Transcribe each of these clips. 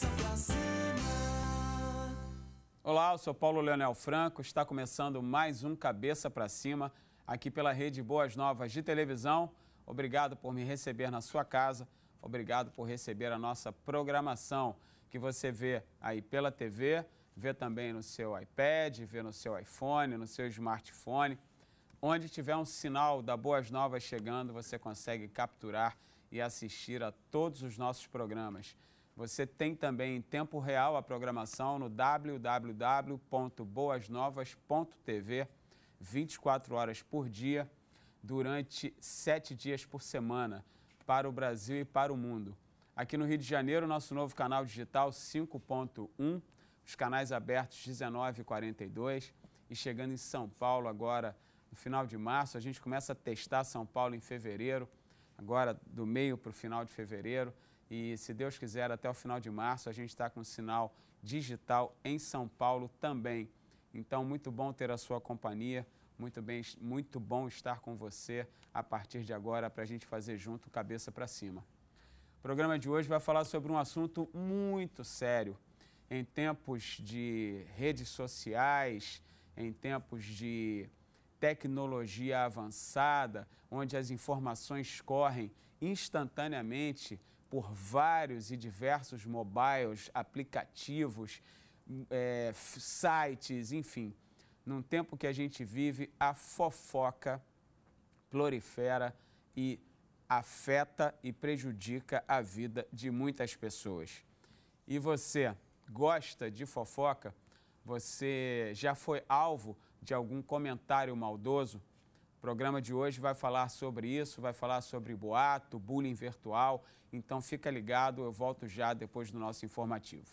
cabeça pra cima. Olá, eu sou Paulo Leonel Franco. Está começando mais um Cabeça para Cima aqui pela Rede Boas Novas de Televisão. Obrigado por me receber na sua casa. Obrigado por receber a nossa programação que você vê aí pela TV, vê também no seu iPad, vê no seu iPhone, no seu smartphone. Onde tiver um sinal da Boas Novas chegando, você consegue capturar e assistir a todos os nossos programas. Você tem também em tempo real a programação no www.boasnovas.tv, 24 horas por dia, durante sete dias por semana, para o Brasil e para o mundo. Aqui no Rio de Janeiro, nosso novo canal digital 5.1, os canais abertos 19 e 42, e chegando em São Paulo agora no final de março, a gente começa a testar São Paulo em fevereiro, agora do meio para o final de fevereiro. E se Deus quiser, até o final de março a gente está com sinal digital em São Paulo também. Então, muito bom ter a sua companhia, muito, bem, muito bom estar com você a partir de agora para a gente fazer junto cabeça para cima. O programa de hoje vai falar sobre um assunto muito sério. Em tempos de redes sociais, em tempos de tecnologia avançada, onde as informações correm instantaneamente por vários e diversos mobiles, aplicativos, é, sites, enfim. Num tempo que a gente vive, a fofoca prolifera e afeta e prejudica a vida de muitas pessoas. E você gosta de fofoca? Você já foi alvo de algum comentário maldoso? O programa de hoje vai falar sobre isso, vai falar sobre boato, bullying virtual. Então fica ligado, eu volto já depois do nosso informativo.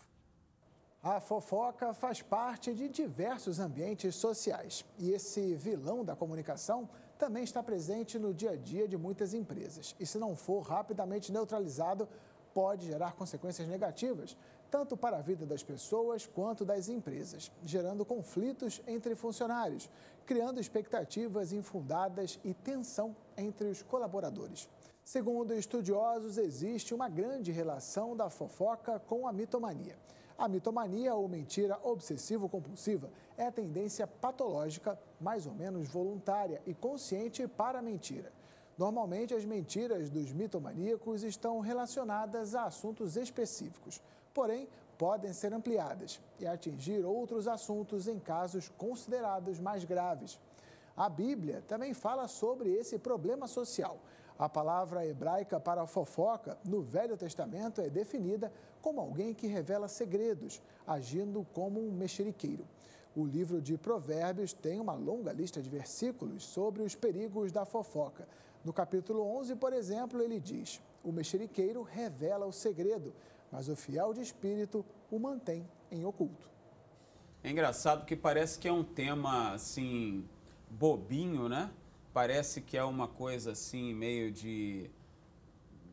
A fofoca faz parte de diversos ambientes sociais e esse vilão da comunicação também está presente no dia a dia de muitas empresas. E se não for rapidamente neutralizado, pode gerar consequências negativas, tanto para a vida das pessoas quanto das empresas, gerando conflitos entre funcionários, criando expectativas infundadas e tensão entre os colaboradores. Segundo estudiosos, existe uma grande relação da fofoca com a mitomania. A mitomania ou mentira obsessivo-compulsiva é a tendência patológica, mais ou menos voluntária e consciente para a mentira. Normalmente, as mentiras dos mitomaníacos estão relacionadas a assuntos específicos porém podem ser ampliadas e atingir outros assuntos em casos considerados mais graves. A Bíblia também fala sobre esse problema social. A palavra hebraica para fofoca no Velho Testamento é definida como alguém que revela segredos, agindo como um mexeriqueiro. O livro de Provérbios tem uma longa lista de versículos sobre os perigos da fofoca. No capítulo 11, por exemplo, ele diz: O mexeriqueiro revela o segredo mas o fiel de espírito o mantém em oculto. É engraçado que parece que é um tema assim bobinho, né? Parece que é uma coisa assim meio de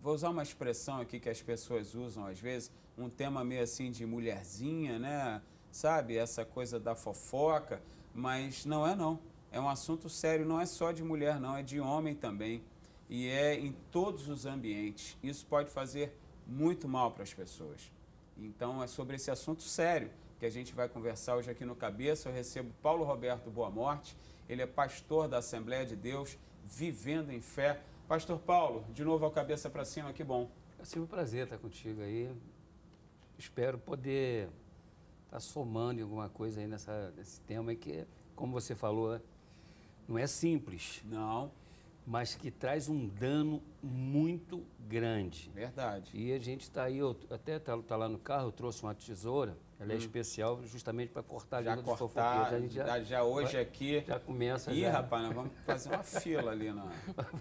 vou usar uma expressão aqui que as pessoas usam às vezes, um tema meio assim de mulherzinha, né? Sabe, essa coisa da fofoca, mas não é não. É um assunto sério, não é só de mulher não, é de homem também. E é em todos os ambientes. Isso pode fazer muito mal para as pessoas. Então é sobre esse assunto sério que a gente vai conversar hoje aqui no Cabeça. Eu recebo Paulo Roberto Boa Morte, ele é pastor da Assembleia de Deus, vivendo em fé. Pastor Paulo, de novo ao Cabeça para Cima, que bom. É sempre um prazer estar contigo aí. Espero poder estar tá somando alguma coisa aí nessa, nesse tema que, como você falou, né, não é simples. Não mas que traz um dano muito grande. Verdade. E a gente está aí, eu até tá, tá, lá no carro, eu trouxe uma tesoura, ela é hum. é especial justamente para cortar já a cortar, dos fofoqueiros. A gente já, já hoje vai, aqui. Já começa. Ih, já. rapaz, nós vamos fazer uma fila ali na,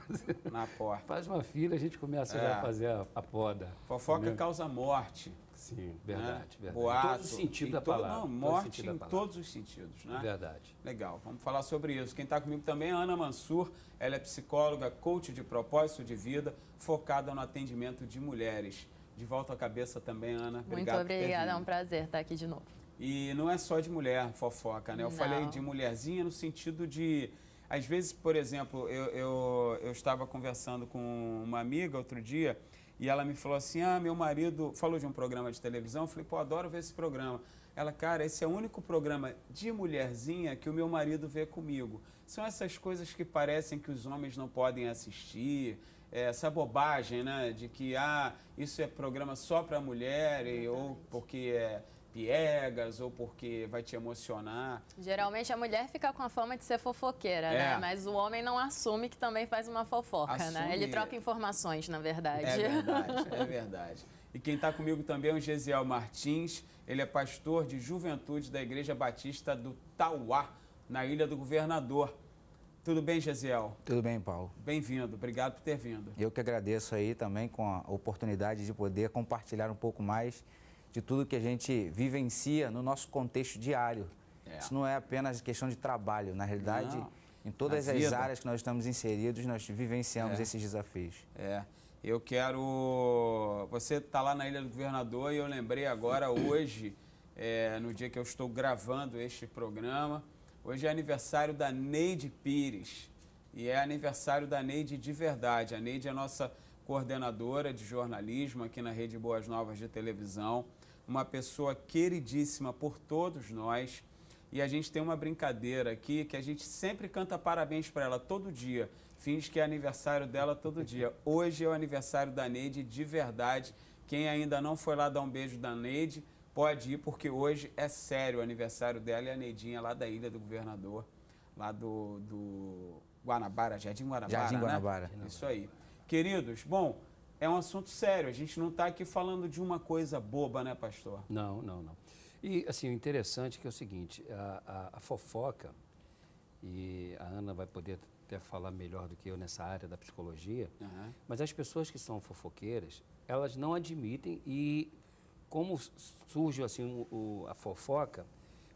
na porta. Faz uma fila, a gente começa é. já a é. fazer a, a poda. Fofoca entendeu? causa morte. Sim, verdade. Né? verdade. Boato, todo sentido da todo, palavra. Não, morte todo em palavra. todos os sentidos. Né? Verdade. Legal, vamos falar sobre isso. Quem está comigo também é a Ana Mansur. Ela é psicóloga, coach de propósito de vida, focada no atendimento de mulheres. De volta à cabeça também, Ana. Obrigado Muito obrigada, é um prazer estar aqui de novo. E não é só de mulher fofoca, né? Eu não. falei de mulherzinha no sentido de... Às vezes, por exemplo, eu, eu, eu estava conversando com uma amiga outro dia e ela me falou assim: ah, meu marido falou de um programa de televisão. Eu falei, pô, adoro ver esse programa. Ela, cara, esse é o único programa de mulherzinha que o meu marido vê comigo. São essas coisas que parecem que os homens não podem assistir, é, essa bobagem, né? De que, ah, isso é programa só para mulher, e, ou porque é piegas ou porque vai te emocionar. Geralmente a mulher fica com a fama de ser fofoqueira, né? é. né? Mas o homem não assume que também faz uma fofoca, né? assume... né? Ele troca informações, na verdade. É verdade, é verdade. E quem está comigo também é o Gesiel Martins, ele é pastor de juventude da Igreja Batista do Tauá, na Ilha do Governador. Tudo bem, Gesiel? Tudo bem, Paulo. Bem-vindo, obrigado por ter vindo. Eu que agradeço aí também com a oportunidade de poder compartilhar um pouco mais de tudo que a gente vivencia no nosso contexto diário. É. Isso não é apenas questão de trabalho, na realidade, não. em todas as áreas que nós estamos inseridos, nós vivenciamos é. esses desafios. É. Eu quero. Você está lá na Ilha do Governador e eu lembrei agora hoje, é, no dia que eu estou gravando este programa, hoje é aniversário da Neide Pires. E é aniversário da Neide de verdade. A Neide é a nossa coordenadora de jornalismo aqui na Rede Boas Novas de Televisão uma pessoa queridíssima por todos nós. E a gente tem uma brincadeira aqui que a gente sempre canta parabéns para ela todo dia. Finge que é aniversário dela todo dia. Hoje é o aniversário da Neide de verdade. Quem ainda não foi lá dar um beijo da Neide, pode ir, porque hoje é sério o aniversário dela e a Neidinha é lá da Ilha do Governador, lá do, do Guanabara, Jardim Guanabara. Jardim Guanabara. Né? Guanabara. Isso aí. Queridos, bom, é um assunto sério. A gente não está aqui falando de uma coisa boba, né, pastor? Não, não, não. E, assim, o interessante é que é o seguinte, a, a, a fofoca, e a Ana vai poder até falar melhor do que eu nessa área da psicologia, uhum. mas as pessoas que são fofoqueiras, elas não admitem e como surge, assim, o, o, a fofoca,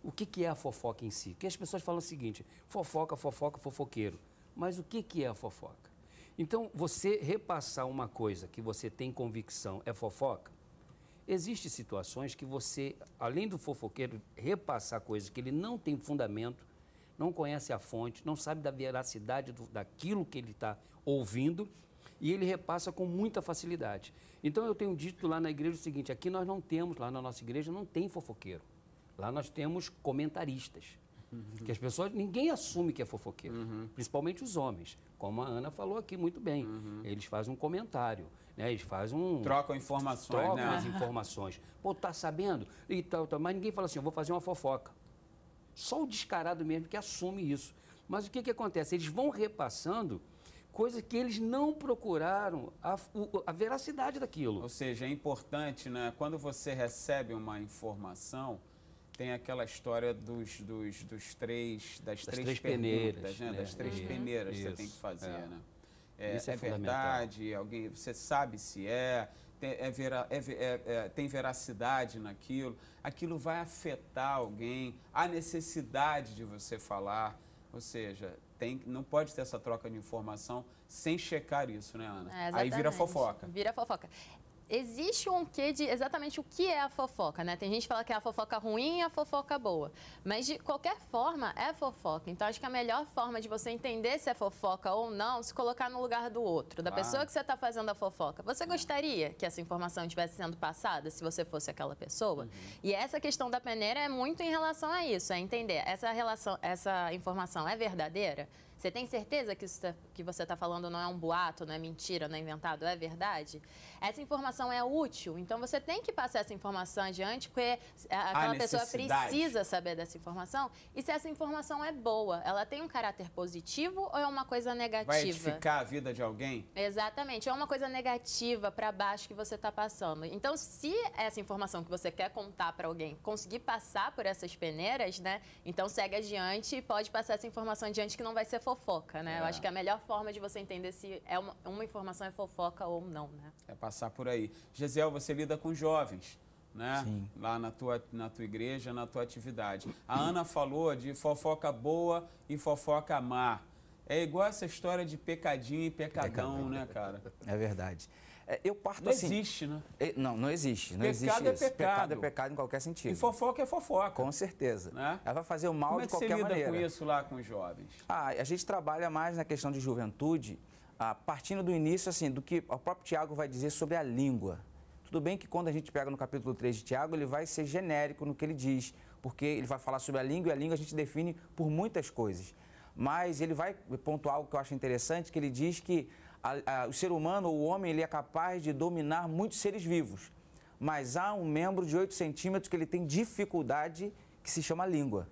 o que, que é a fofoca em si? Porque as pessoas falam o seguinte, fofoca, fofoca, fofoqueiro. Mas o que, que é a fofoca? Então, você repassar uma coisa que você tem convicção é fofoca? Existem situações que você, além do fofoqueiro repassar coisas que ele não tem fundamento, não conhece a fonte, não sabe da veracidade do, daquilo que ele está ouvindo e ele repassa com muita facilidade. Então eu tenho dito lá na igreja o seguinte: aqui nós não temos, lá na nossa igreja não tem fofoqueiro. Lá nós temos comentaristas. Uhum. Que as pessoas, ninguém assume que é fofoqueiro, uhum. principalmente os homens como a Ana falou aqui muito bem. Uhum. Eles fazem um comentário, né? Eles fazem um... Trocam informações, Trocam né? as informações. Pô, tá sabendo? E tal, tal. Mas ninguém fala assim, eu vou fazer uma fofoca. Só o descarado mesmo que assume isso. Mas o que, que acontece? Eles vão repassando coisas que eles não procuraram a, a veracidade daquilo. Ou seja, é importante, né? Quando você recebe uma informação tem aquela história dos, dos, dos três, das, das três, três peneiras, né? Né? das três uhum. peneiras que você tem que fazer, é. né? É, Isso é, é verdade, alguém, você sabe se é, tem, é vera, é é, é, tem veracidade naquilo, aquilo vai afetar alguém, há necessidade de você falar, ou seja, tem, não pode ter essa troca de informação sem checar isso, né, Ana? É, Aí vira fofoca. Vira fofoca existe um quê de exatamente o que é a fofoca, né? Tem gente que fala que é a fofoca ruim e a fofoca boa. Mas de qualquer forma, é fofoca. Então acho que a melhor forma de você entender se é fofoca ou não, se colocar no lugar do outro, da ah. pessoa que você está fazendo a fofoca. Você gostaria que essa informação estivesse sendo passada se você fosse aquela pessoa? Uhum. E essa questão da peneira é muito em relação a isso, é entender essa relação, essa informação é verdadeira? Você tem certeza que, isso tá, que você está falando não é um boato, não é mentira, não é inventado, é verdade? Essa informação é útil, então você tem que passar essa informação adiante, porque aquela pessoa precisa saber dessa informação. E se essa informação é boa, ela tem um caráter positivo ou é uma coisa negativa? Vai edificar a vida de alguém? Exatamente, é uma coisa negativa para baixo que você está passando. Então, se essa informação que você quer contar para alguém conseguir passar por essas peneiras, né? Então segue adiante e pode passar essa informação adiante que não vai ser fofoca, né? É. Eu acho é. que a melhor forma de você entender se é uma, uma, informação é fofoca ou não, né? É passar por aí. Gisel, você lida com jovens. Né? Sim. Lá na tua, na tua igreja, na tua atividade. A Ana falou de fofoca boa e fofoca má. É igual essa história de pecadinho e pecadão, pecadão. né, cara? É verdade. É, eu parto não assim. Não existe, né? É, não, não existe. Não pecado existe é isso. Pecado. pecado é pecado em qualquer sentido. E fofoca é fofoca. Com certeza. Né? Ela vai fazer o mal Como é de é que qualquer você lida maneira. com isso lá com os jovens? Ah, a gente trabalha mais na questão de juventude, ah, partindo do início, assim, do que o próprio Tiago vai dizer sobre a língua. Tudo bem que quando a gente pega no capítulo 3 de Tiago, ele vai ser genérico no que ele diz, porque ele vai falar sobre a língua e a língua a gente define por muitas coisas. Mas ele vai pontuar algo que eu acho interessante, que ele diz que a, a, o ser humano, o homem, ele é capaz de dominar muitos seres vivos, mas há um membro de 8 centímetros que ele tem dificuldade, que se chama língua.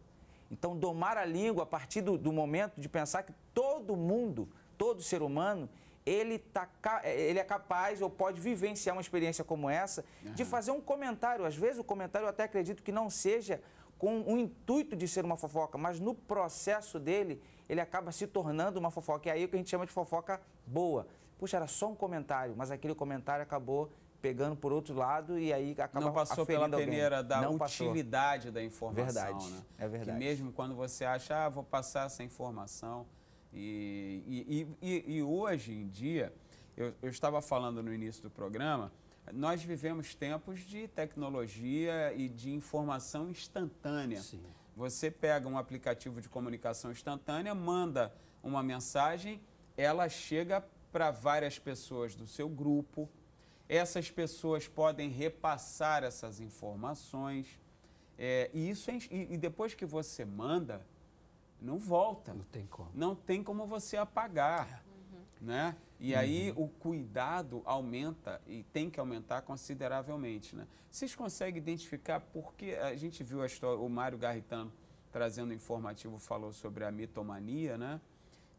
Então, domar a língua a partir do, do momento de pensar que todo mundo, todo ser humano, ele, tá, é, ele é capaz ou pode vivenciar uma experiência como essa uhum. de fazer um comentário. Às vezes, o comentário eu até acredito que não seja com o intuito de ser uma fofoca, mas no processo dele, ele acaba se tornando uma fofoca. E aí é o que a gente chama de fofoca boa. Puxa, era só um comentário, mas aquele comentário acabou pegando por outro lado e aí acaba Não passou pela peneira da Não utilidade passou. da informação. Verdade, né? é verdade. Que mesmo quando você acha, ah, vou passar essa informação. E, e, e, e hoje em dia, eu, eu estava falando no início do programa, nós vivemos tempos de tecnologia e de informação instantânea. Sim. Você pega um aplicativo de comunicação instantânea, manda uma mensagem, ela chega para várias pessoas do seu grupo. Essas pessoas podem repassar essas informações. É, e, isso é, e, depois que você manda, não volta. Não tem como. Não tem como você apagar. Uhum. Né? E uhum. aí o cuidado aumenta e tem que aumentar consideravelmente. Né? Vocês conseguem identificar por que a gente viu a história, o Mário Garritano trazendo informativo falou sobre a mitomania, né?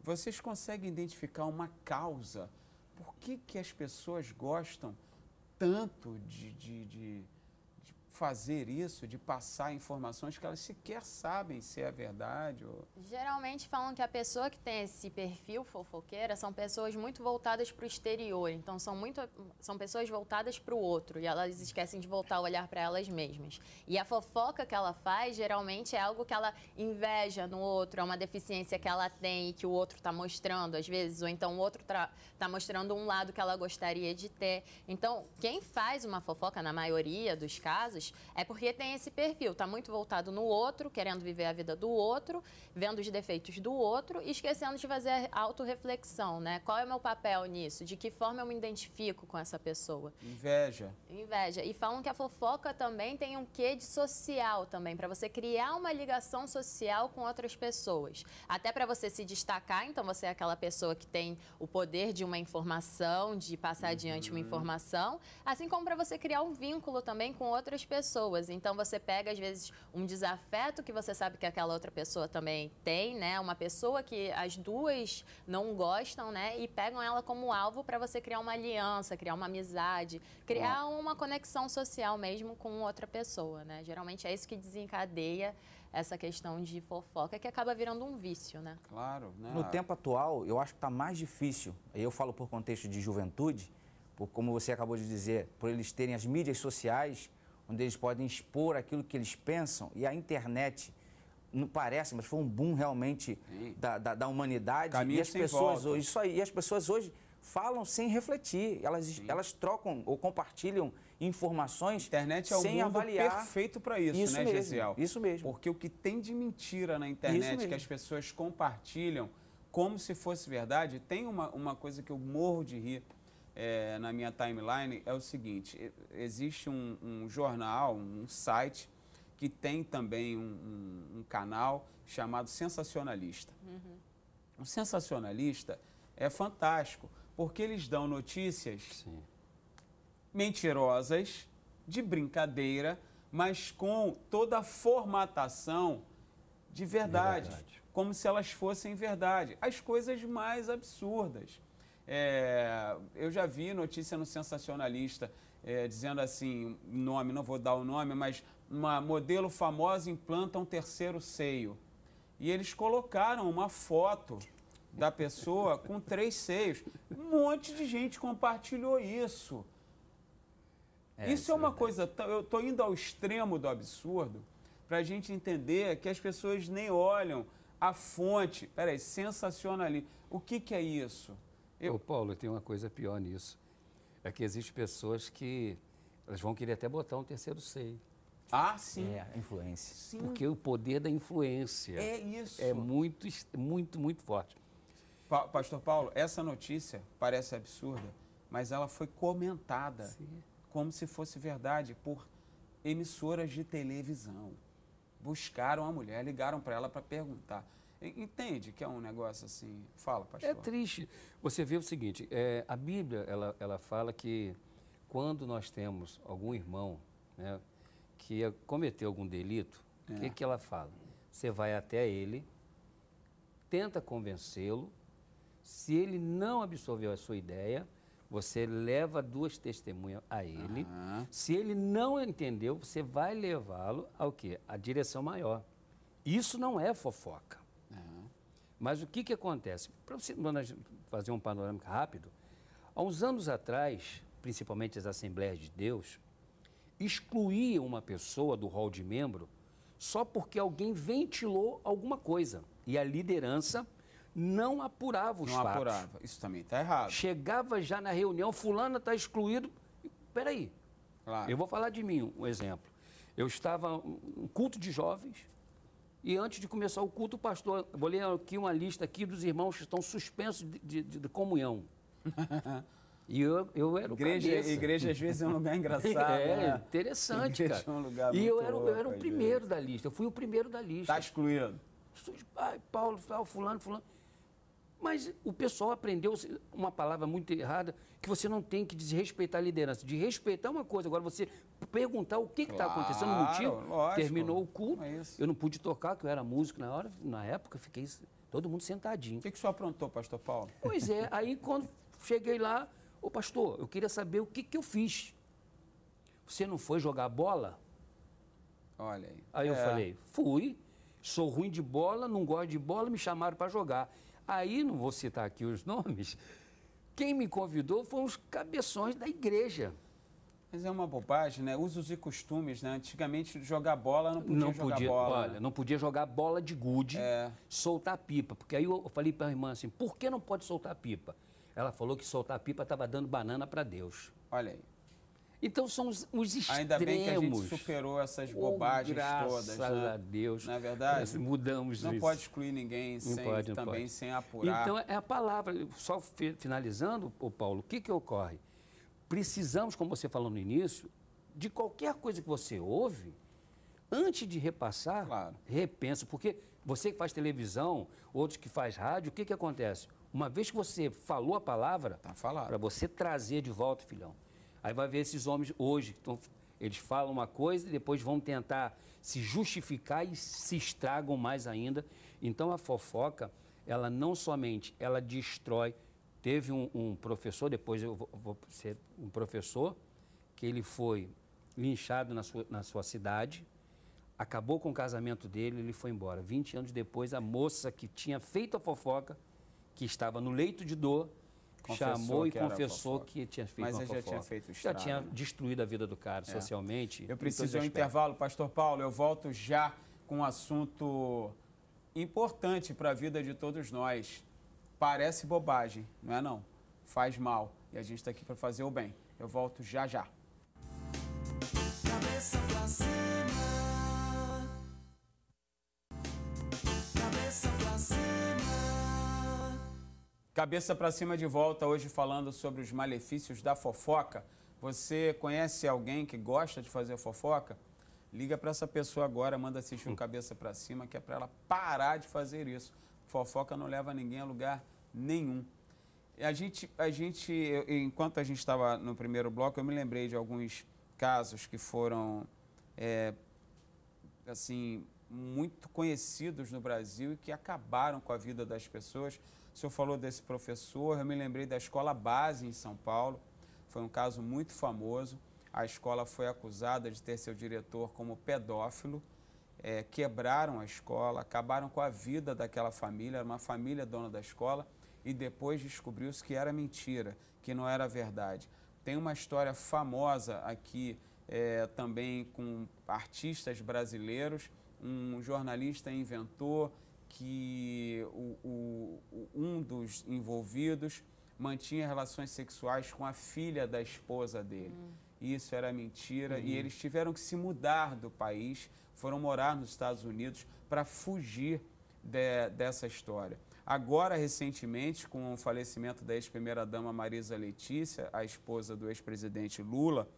Vocês conseguem identificar uma causa? Por que, que as pessoas gostam tanto de, de, de fazer isso, de passar informações que elas sequer sabem se é verdade. Ou... Geralmente falam que a pessoa que tem esse perfil fofoqueira são pessoas muito voltadas para o exterior, então são muito são pessoas voltadas para o outro e elas esquecem de voltar o olhar para elas mesmas. E a fofoca que ela faz geralmente é algo que ela inveja no outro, é uma deficiência que ela tem e que o outro está mostrando às vezes, ou então o outro está mostrando um lado que ela gostaria de ter. Então quem faz uma fofoca na maioria dos casos é porque tem esse perfil, tá muito voltado no outro, querendo viver a vida do outro, vendo os defeitos do outro e esquecendo de fazer a autorreflexão, né? Qual é o meu papel nisso? De que forma eu me identifico com essa pessoa? Inveja. Inveja. E falam que a fofoca também tem um quê de social também, para você criar uma ligação social com outras pessoas. Até para você se destacar, então você é aquela pessoa que tem o poder de uma informação, de passar uhum. adiante uma uhum. informação, assim como para você criar um vínculo também com outras pessoas. Então você pega, às vezes, um desafeto que você sabe que aquela outra pessoa também tem, né? Uma pessoa que as duas não gostam, né? E pegam ela como alvo para você criar uma aliança, criar uma amizade, criar Bom. uma conexão social mesmo com outra pessoa, né? Geralmente é isso que desencadeia essa questão de fofoca que acaba virando um vício, né? Claro, né? No tempo atual, eu acho que está mais difícil. Eu falo por contexto de juventude, por como você acabou de dizer, por eles terem as mídias sociais, onde eles podem expor aquilo que eles pensam e a internet não parece, mas foi um boom realmente da, da, da, humanidade. e as pessoas volta. hoje, isso aí, as pessoas hoje falam sem refletir, elas, elas trocam ou compartilham informações internet é o mundo avaliar. perfeito para isso, isso, né, Gesiel? Isso mesmo. Porque o que tem de mentira na internet que as pessoas compartilham como se fosse verdade, tem uma, uma coisa que eu morro de rir é, na minha timeline é o seguinte: existe um, um jornal, um site que tem também um, um, um canal chamado Sensacionalista. Uhum. O Sensacionalista é fantástico porque eles dão notícias Sim. mentirosas, de brincadeira, mas com toda a formatação de verdade, de verdade, como se elas fossem verdade. As coisas mais absurdas. É, eu já vi notícia no Sensacionalista é, dizendo assim, nome, não vou dar o nome, mas uma modelo famosa implanta um terceiro seio. E eles colocaram uma foto da pessoa com três seios. Um monte de gente compartilhou isso. É, isso é uma coisa. Eu estou indo ao extremo do absurdo para a gente entender que as pessoas nem olham a fonte. Peraí, sensacionalista, O que, que é isso? Eu, Paulo, tem uma coisa pior nisso. É que existem pessoas que elas vão querer até botar um terceiro seio. Ah, sim. É, influência. Sim. Porque o poder da influência é isso. É muito, muito, muito forte. Pa Pastor Paulo, essa notícia parece absurda, mas ela foi comentada sim. como se fosse verdade por emissoras de televisão. Buscaram a mulher, ligaram para ela para perguntar. Entende que é um negócio assim? Fala, é pastor. É triste. Você vê o seguinte, é, a Bíblia, ela, ela fala que quando nós temos algum irmão né, que cometeu algum delito, o é. que, que ela fala? Você vai até ele, tenta convencê-lo, se ele não absorveu a sua ideia, você leva duas testemunhas a ele. Uhum. Se ele não entendeu, você vai levá-lo ao quê? A direção maior. Isso não é fofoca. Mas o que, que acontece? Para você fazer um panorama rápido, há uns anos atrás, principalmente as Assembleias de Deus, excluíam uma pessoa do rol de membro só porque alguém ventilou alguma coisa. E a liderança não apurava os não fatos. Não apurava. Isso também está errado. Chegava já na reunião, fulana está excluído. Peraí. Claro. Eu vou falar de mim, um exemplo. Eu estava um culto de jovens, e antes de começar o culto, o pastor, vou ler aqui uma lista aqui dos irmãos que estão suspensos de, de, de comunhão. E eu, eu era o igreja, cabeça. Igreja às vezes é um lugar engraçado. é, né? interessante, igreja cara. É um lugar e eu era, louco, eu era o primeiro da lista, eu fui o primeiro da lista. Está excluído. Ah, Paulo, Fulano, Fulano. Mas o pessoal aprendeu uma palavra muito errada, que você não tem que desrespeitar a liderança. De respeitar é uma coisa, agora você perguntar o que claro, está acontecendo, o motivo. Lógico, terminou o é culto, é eu não pude tocar, que eu era músico na hora, na época, fiquei todo mundo sentadinho. O que, que o senhor aprontou, pastor Paulo? Pois é, aí quando cheguei lá, ô pastor, eu queria saber o que, que eu fiz. Você não foi jogar bola? Olha aí. Aí é. eu falei, fui, sou ruim de bola, não gosto de bola, me chamaram para jogar. Aí, não vou citar aqui os nomes, quem me convidou foram os cabeções da igreja. Mas é uma bobagem, né? Usos e costumes, né? Antigamente jogar bola não podia não jogar podia, bola. Olha, né? não podia jogar bola de gude, é. soltar pipa. Porque aí eu falei para a irmã assim, por que não pode soltar pipa? Ela falou que soltar pipa estava dando banana para Deus. Olha aí. Então são os, os extremos. Ainda bem que a gente superou essas oh, bobagens oh, todas. Graças né? a Deus. Na é verdade, Nós mudamos Não isso. pode excluir ninguém sem, não pode, não também pode. sem apurar. Então é a palavra. Só finalizando, Paulo, o que, que ocorre? Precisamos, como você falou no início, de qualquer coisa que você ouve, antes de repassar, claro. repensa. Porque você que faz televisão, outros que faz rádio, o que, que acontece? Uma vez que você falou a palavra, tá para você trazer de volta, filhão. Aí vai ver esses homens hoje, tão, eles falam uma coisa e depois vão tentar se justificar e se estragam mais ainda. Então a fofoca, ela não somente ela destrói. Teve um, um professor, depois eu vou, vou, ser um professor, que ele foi linchado na sua, na sua cidade, acabou com o casamento dele, ele foi embora. 20 anos depois, a moça que tinha feito a fofoca, que estava no leito de dor, confessou chamou e confessou que tinha feito Mas uma fofoca. já tinha feito estrago. Já tinha destruído a vida do cara é. socialmente. Eu preciso de um intervalo, pastor Paulo. Eu volto já com um assunto importante para a vida de todos nós. Parece bobagem, não é não? Faz mal. E a gente está aqui para fazer o bem. Eu volto já já. Cabeça pra cima. Cabeça para cima de volta hoje falando sobre os malefícios da fofoca. Você conhece alguém que gosta de fazer fofoca? Liga para essa pessoa agora, manda assistir o Cabeça para Cima, que é para ela parar de fazer isso. Fofoca não leva ninguém a lugar nenhum. A gente, a gente enquanto a gente estava no primeiro bloco, eu me lembrei de alguns casos que foram, é, assim, muito conhecidos no Brasil e que acabaram com a vida das pessoas o senhor falou desse professor, eu me lembrei da escola base em São Paulo, foi um caso muito famoso. A escola foi acusada de ter seu diretor como pedófilo. É, quebraram a escola, acabaram com a vida daquela família, era uma família dona da escola, e depois descobriu-se que era mentira, que não era verdade. Tem uma história famosa aqui é, também com artistas brasileiros. Um jornalista inventou que o, o, um dos envolvidos mantinha relações sexuais com a filha da esposa dele. Hum. Isso era mentira e uhum. eles tiveram que se mudar do país, foram morar nos Estados Unidos para fugir de, dessa história. Agora, recentemente, com o falecimento da ex-primeira-dama Marisa Letícia, a esposa do ex-presidente Lula,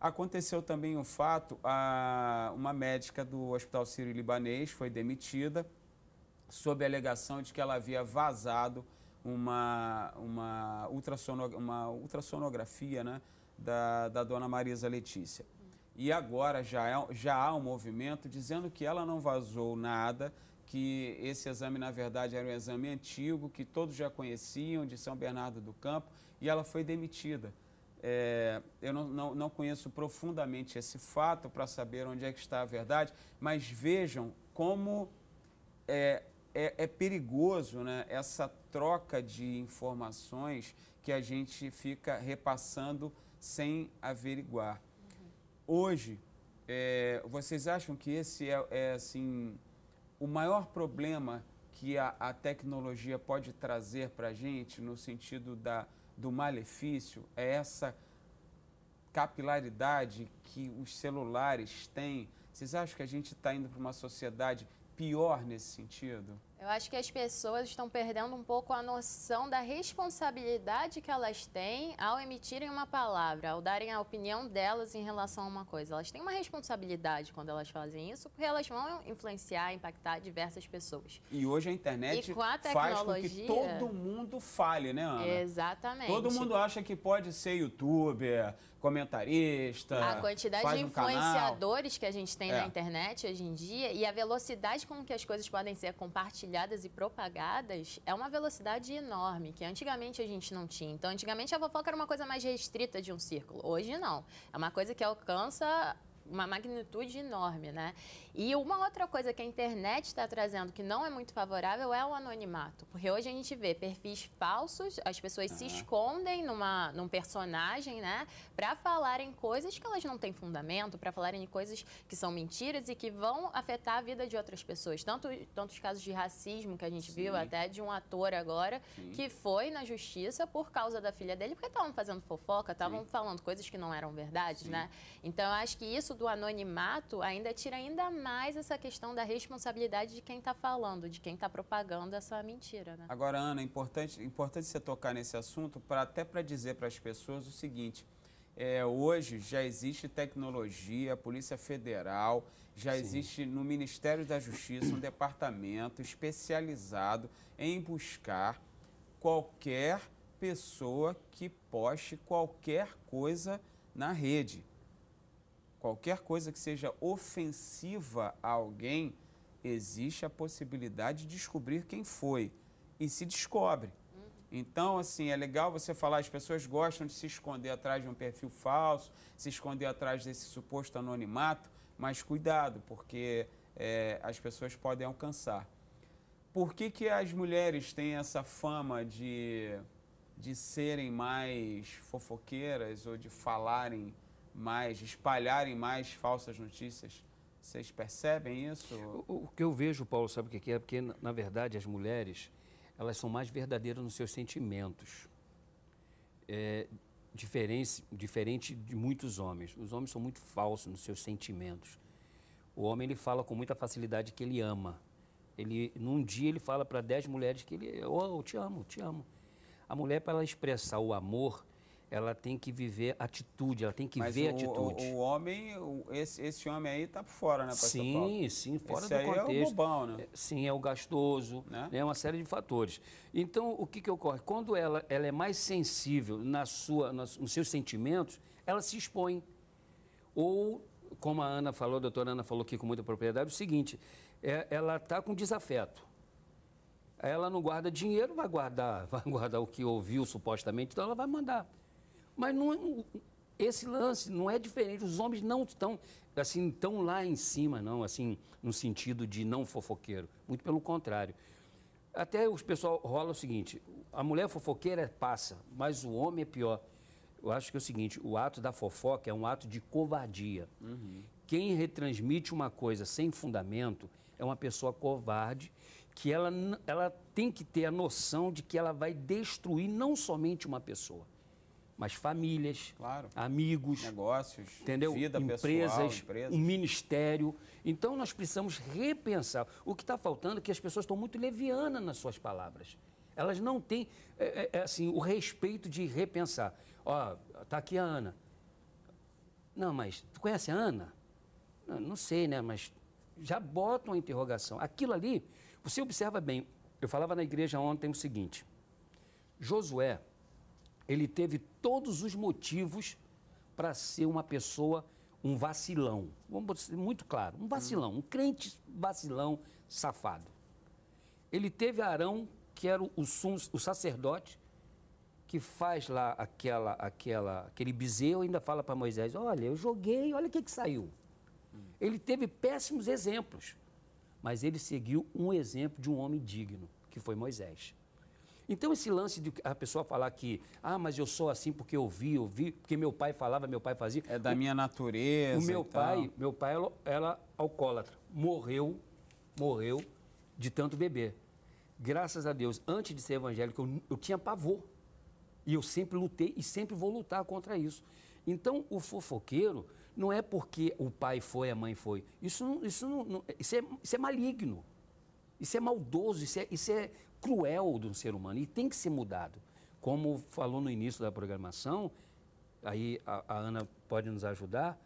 aconteceu também o um fato, a, uma médica do Hospital Sírio-Libanês foi demitida sob a alegação de que ela havia vazado uma, uma, ultrassonog uma ultrassonografia né, da, da dona Marisa Letícia. E agora já, é, já há um movimento dizendo que ela não vazou nada, que esse exame, na verdade, era um exame antigo, que todos já conheciam, de São Bernardo do Campo, e ela foi demitida. É, eu não, não, não conheço profundamente esse fato para saber onde é que está a verdade, mas vejam como é, é, é, perigoso né, essa troca de informações que a gente fica repassando sem averiguar. Uhum. Hoje, é, vocês acham que esse é, é, assim o maior problema que a, a tecnologia pode trazer para a gente no sentido da, do malefício? É essa capilaridade que os celulares têm? Vocês acham que a gente está indo para uma sociedade pior nesse sentido? Eu acho que as pessoas estão perdendo um pouco a noção da responsabilidade que elas têm ao emitirem uma palavra, ao darem a opinião delas em relação a uma coisa. Elas têm uma responsabilidade quando elas fazem isso, porque elas vão influenciar, impactar diversas pessoas. E hoje a internet a tecnologia... faz com que todo mundo fale, né, Ana? Exatamente. Todo mundo acha que pode ser youtuber, comentarista. A quantidade de influenciadores que a gente tem é. na internet hoje em dia e a velocidade com que as coisas podem ser compartilhadas e propagadas é uma velocidade enorme que antigamente a gente não tinha. Então, antigamente a fofoca era uma coisa mais restrita de um círculo. Hoje não. É uma coisa que alcança uma magnitude enorme, né? E uma outra coisa que a internet está trazendo que não é muito favorável é o anonimato, porque hoje a gente vê perfis falsos, as pessoas uhum. se escondem numa, num personagem, né, para falarem coisas que elas não têm fundamento, para falarem coisas que são mentiras e que vão afetar a vida de outras pessoas. Tanto tantos casos de racismo que a gente Sim. viu, até de um ator agora Sim. que foi na justiça por causa da filha dele, porque estavam fazendo fofoca, estavam falando coisas que não eram verdade, Sim. né? Então eu acho que isso do anonimato ainda tira ainda mais essa questão da responsabilidade de quem está falando, de quem está propagando essa mentira. Né? Agora, Ana, é importante, importante você tocar nesse assunto para até para dizer para as pessoas o seguinte. É, hoje já existe tecnologia, Polícia Federal, já Sim. existe no Ministério da Justiça um departamento especializado em buscar qualquer pessoa que poste qualquer coisa na rede qualquer coisa que seja ofensiva a alguém, existe a possibilidade de descobrir quem foi. E se descobre. Então, assim, é legal você falar, as pessoas gostam de se esconder atrás de um perfil falso, se esconder atrás desse suposto anonimato, mas cuidado, porque é, as pessoas podem alcançar. Por que, que as mulheres têm essa fama de, de serem mais fofoqueiras ou de falarem mais, espalharem mais falsas notícias? Vocês percebem isso? O, o que eu vejo, Paulo, sabe o que é? Porque, na verdade, as mulheres, elas são mais verdadeiras nos seus sentimentos. É, diferente, diferente de muitos homens. Os homens são muito falsos nos seus sentimentos. O homem, ele fala com muita facilidade que ele ama. Ele, num dia, ele fala para dez mulheres que ele, oh, eu te amo, te amo. A mulher, para ela expressar o amor, ela tem que viver atitude, ela tem que Mas ver o, atitude. O, o homem, esse, esse homem aí tá fora, né, pastor Sim, Paulo? sim, fora esse do aí contexto. é o bobão, né? É, sim, é o gastoso, né? né? Uma série de fatores. Então, o que que ocorre? Quando ela, ela é mais sensível na sua, nas, nos seus sentimentos, ela se expõe. Ou, como a Ana falou, a doutora Ana falou aqui com muita propriedade, o seguinte, é, ela tá com desafeto ela não guarda dinheiro, vai guardar, vai guardar o que ouviu supostamente, então ela vai mandar. Mas não, esse lance não é diferente. Os homens não estão assim tão lá em cima, não, assim, no sentido de não fofoqueiro. Muito pelo contrário. Até os pessoal rola o seguinte: a mulher fofoqueira passa, mas o homem é pior. Eu acho que é o seguinte: o ato da fofoca é um ato de covardia. Uhum. Quem retransmite uma coisa sem fundamento é uma pessoa covarde que ela, ela tem que ter a noção de que ela vai destruir não somente uma pessoa, mas famílias, claro. amigos, negócios, entendeu? Vida empresas, pessoal, empresas, um ministério. Então nós precisamos repensar. O que está faltando é que as pessoas estão muito levianas nas suas palavras. Elas não têm é, é, é, assim o respeito de repensar. Ó, tá aqui a Ana. Não, mas tu conhece a Ana? Não, não sei, né? Mas já botam a interrogação. Aquilo ali, você observa bem. Eu falava na igreja ontem o seguinte: Josué ele teve todos os motivos para ser uma pessoa, um vacilão. Vamos ser assim, muito claro, um vacilão, um crente vacilão safado. Ele teve Arão, que era o, sum, o sacerdote, que faz lá aquela, aquela, aquele bezerro e ainda fala para Moisés, olha, eu joguei, olha o que, que saiu. Ele teve péssimos exemplos, mas ele seguiu um exemplo de um homem digno, que foi Moisés. Então, esse lance de a pessoa falar que, ah, mas eu sou assim porque eu vi, eu vi, porque meu pai falava, meu pai fazia. É da o, minha natureza. O meu pai, meu pai, é ela, ela alcoólatra, morreu, morreu de tanto beber. Graças a Deus, antes de ser evangélico, eu, eu tinha pavor. E eu sempre lutei e sempre vou lutar contra isso. Então, o fofoqueiro não é porque o pai foi, a mãe foi. Isso, não, isso, não, isso, é, isso é maligno. Isso é maldoso, isso é, isso é, cruel do ser humano e tem que ser mudado. Como falou no início da programação, aí a, a Ana pode nos ajudar,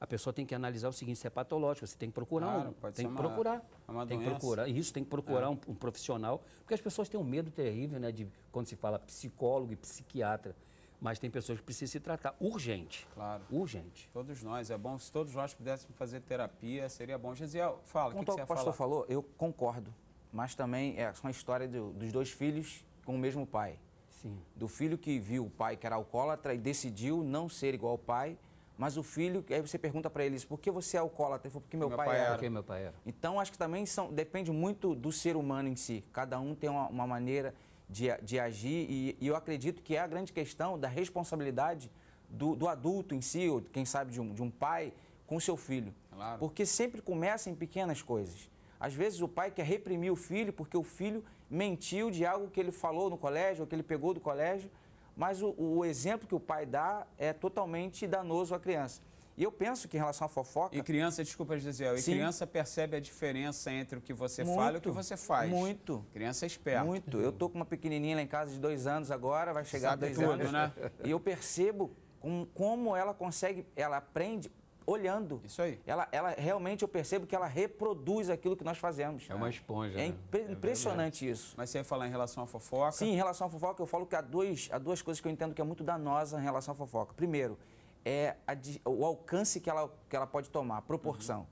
a pessoa tem que analisar o seguinte, se é patológico, você tem que procurar claro, um, tem que uma, procurar, é uma tem que procurar, isso, tem que procurar é. um, um, profissional, porque as pessoas têm um medo terrível, né, de quando se fala psicólogo e psiquiatra, mas tem pessoas que precisam se tratar urgente, claro, urgente. Todos nós, é bom se todos nós pudéssemos fazer terapia, seria bom. Gesiel, fala, o que, que, você o pastor falou, eu concordo mas também é uma história do, dos dois filhos com o mesmo pai. Sim. Do filho que viu o pai que era alcoólatra e decidiu não ser igual ao pai, mas o filho, aí você pergunta para eles, por que você é alcoólatra? Ele falou, porque meu, meu pai, pai, era. Porque meu pai era. Então, acho que também são, depende muito do ser humano em si. Cada um tem uma, uma maneira de, de agir e, e, eu acredito que é a grande questão da responsabilidade do, do adulto em si, ou quem sabe de um, de um pai, com seu filho. Claro. Porque sempre começa em pequenas coisas. Às vezes o pai quer reprimir o filho porque o filho mentiu de algo que ele falou no colégio, ou que ele pegou do colégio, mas o, o exemplo que o pai dá é totalmente danoso à criança. E eu penso que em relação à fofoca... E criança, desculpa, Gisele, e criança percebe a diferença entre o que você muito, fala e o que você faz. Muito. Criança é esperta. Muito. Eu tô com uma pequenininha lá em casa de dois anos agora, vai chegar Sabe a dois tudo, anos. né? E eu percebo com, como ela consegue, ela aprende olhando. Isso aí. Ela, ela realmente eu percebo que ela reproduz aquilo que nós fazemos. É uma esponja. É, né? é impressionante verdade. isso. Mas você ia falar em relação à fofoca? Sim, em relação à fofoca, eu falo que há, dois, há duas coisas que eu entendo que é muito danosa em relação à fofoca. Primeiro, é a, o alcance que ela, que ela pode tomar, a proporção. Uhum.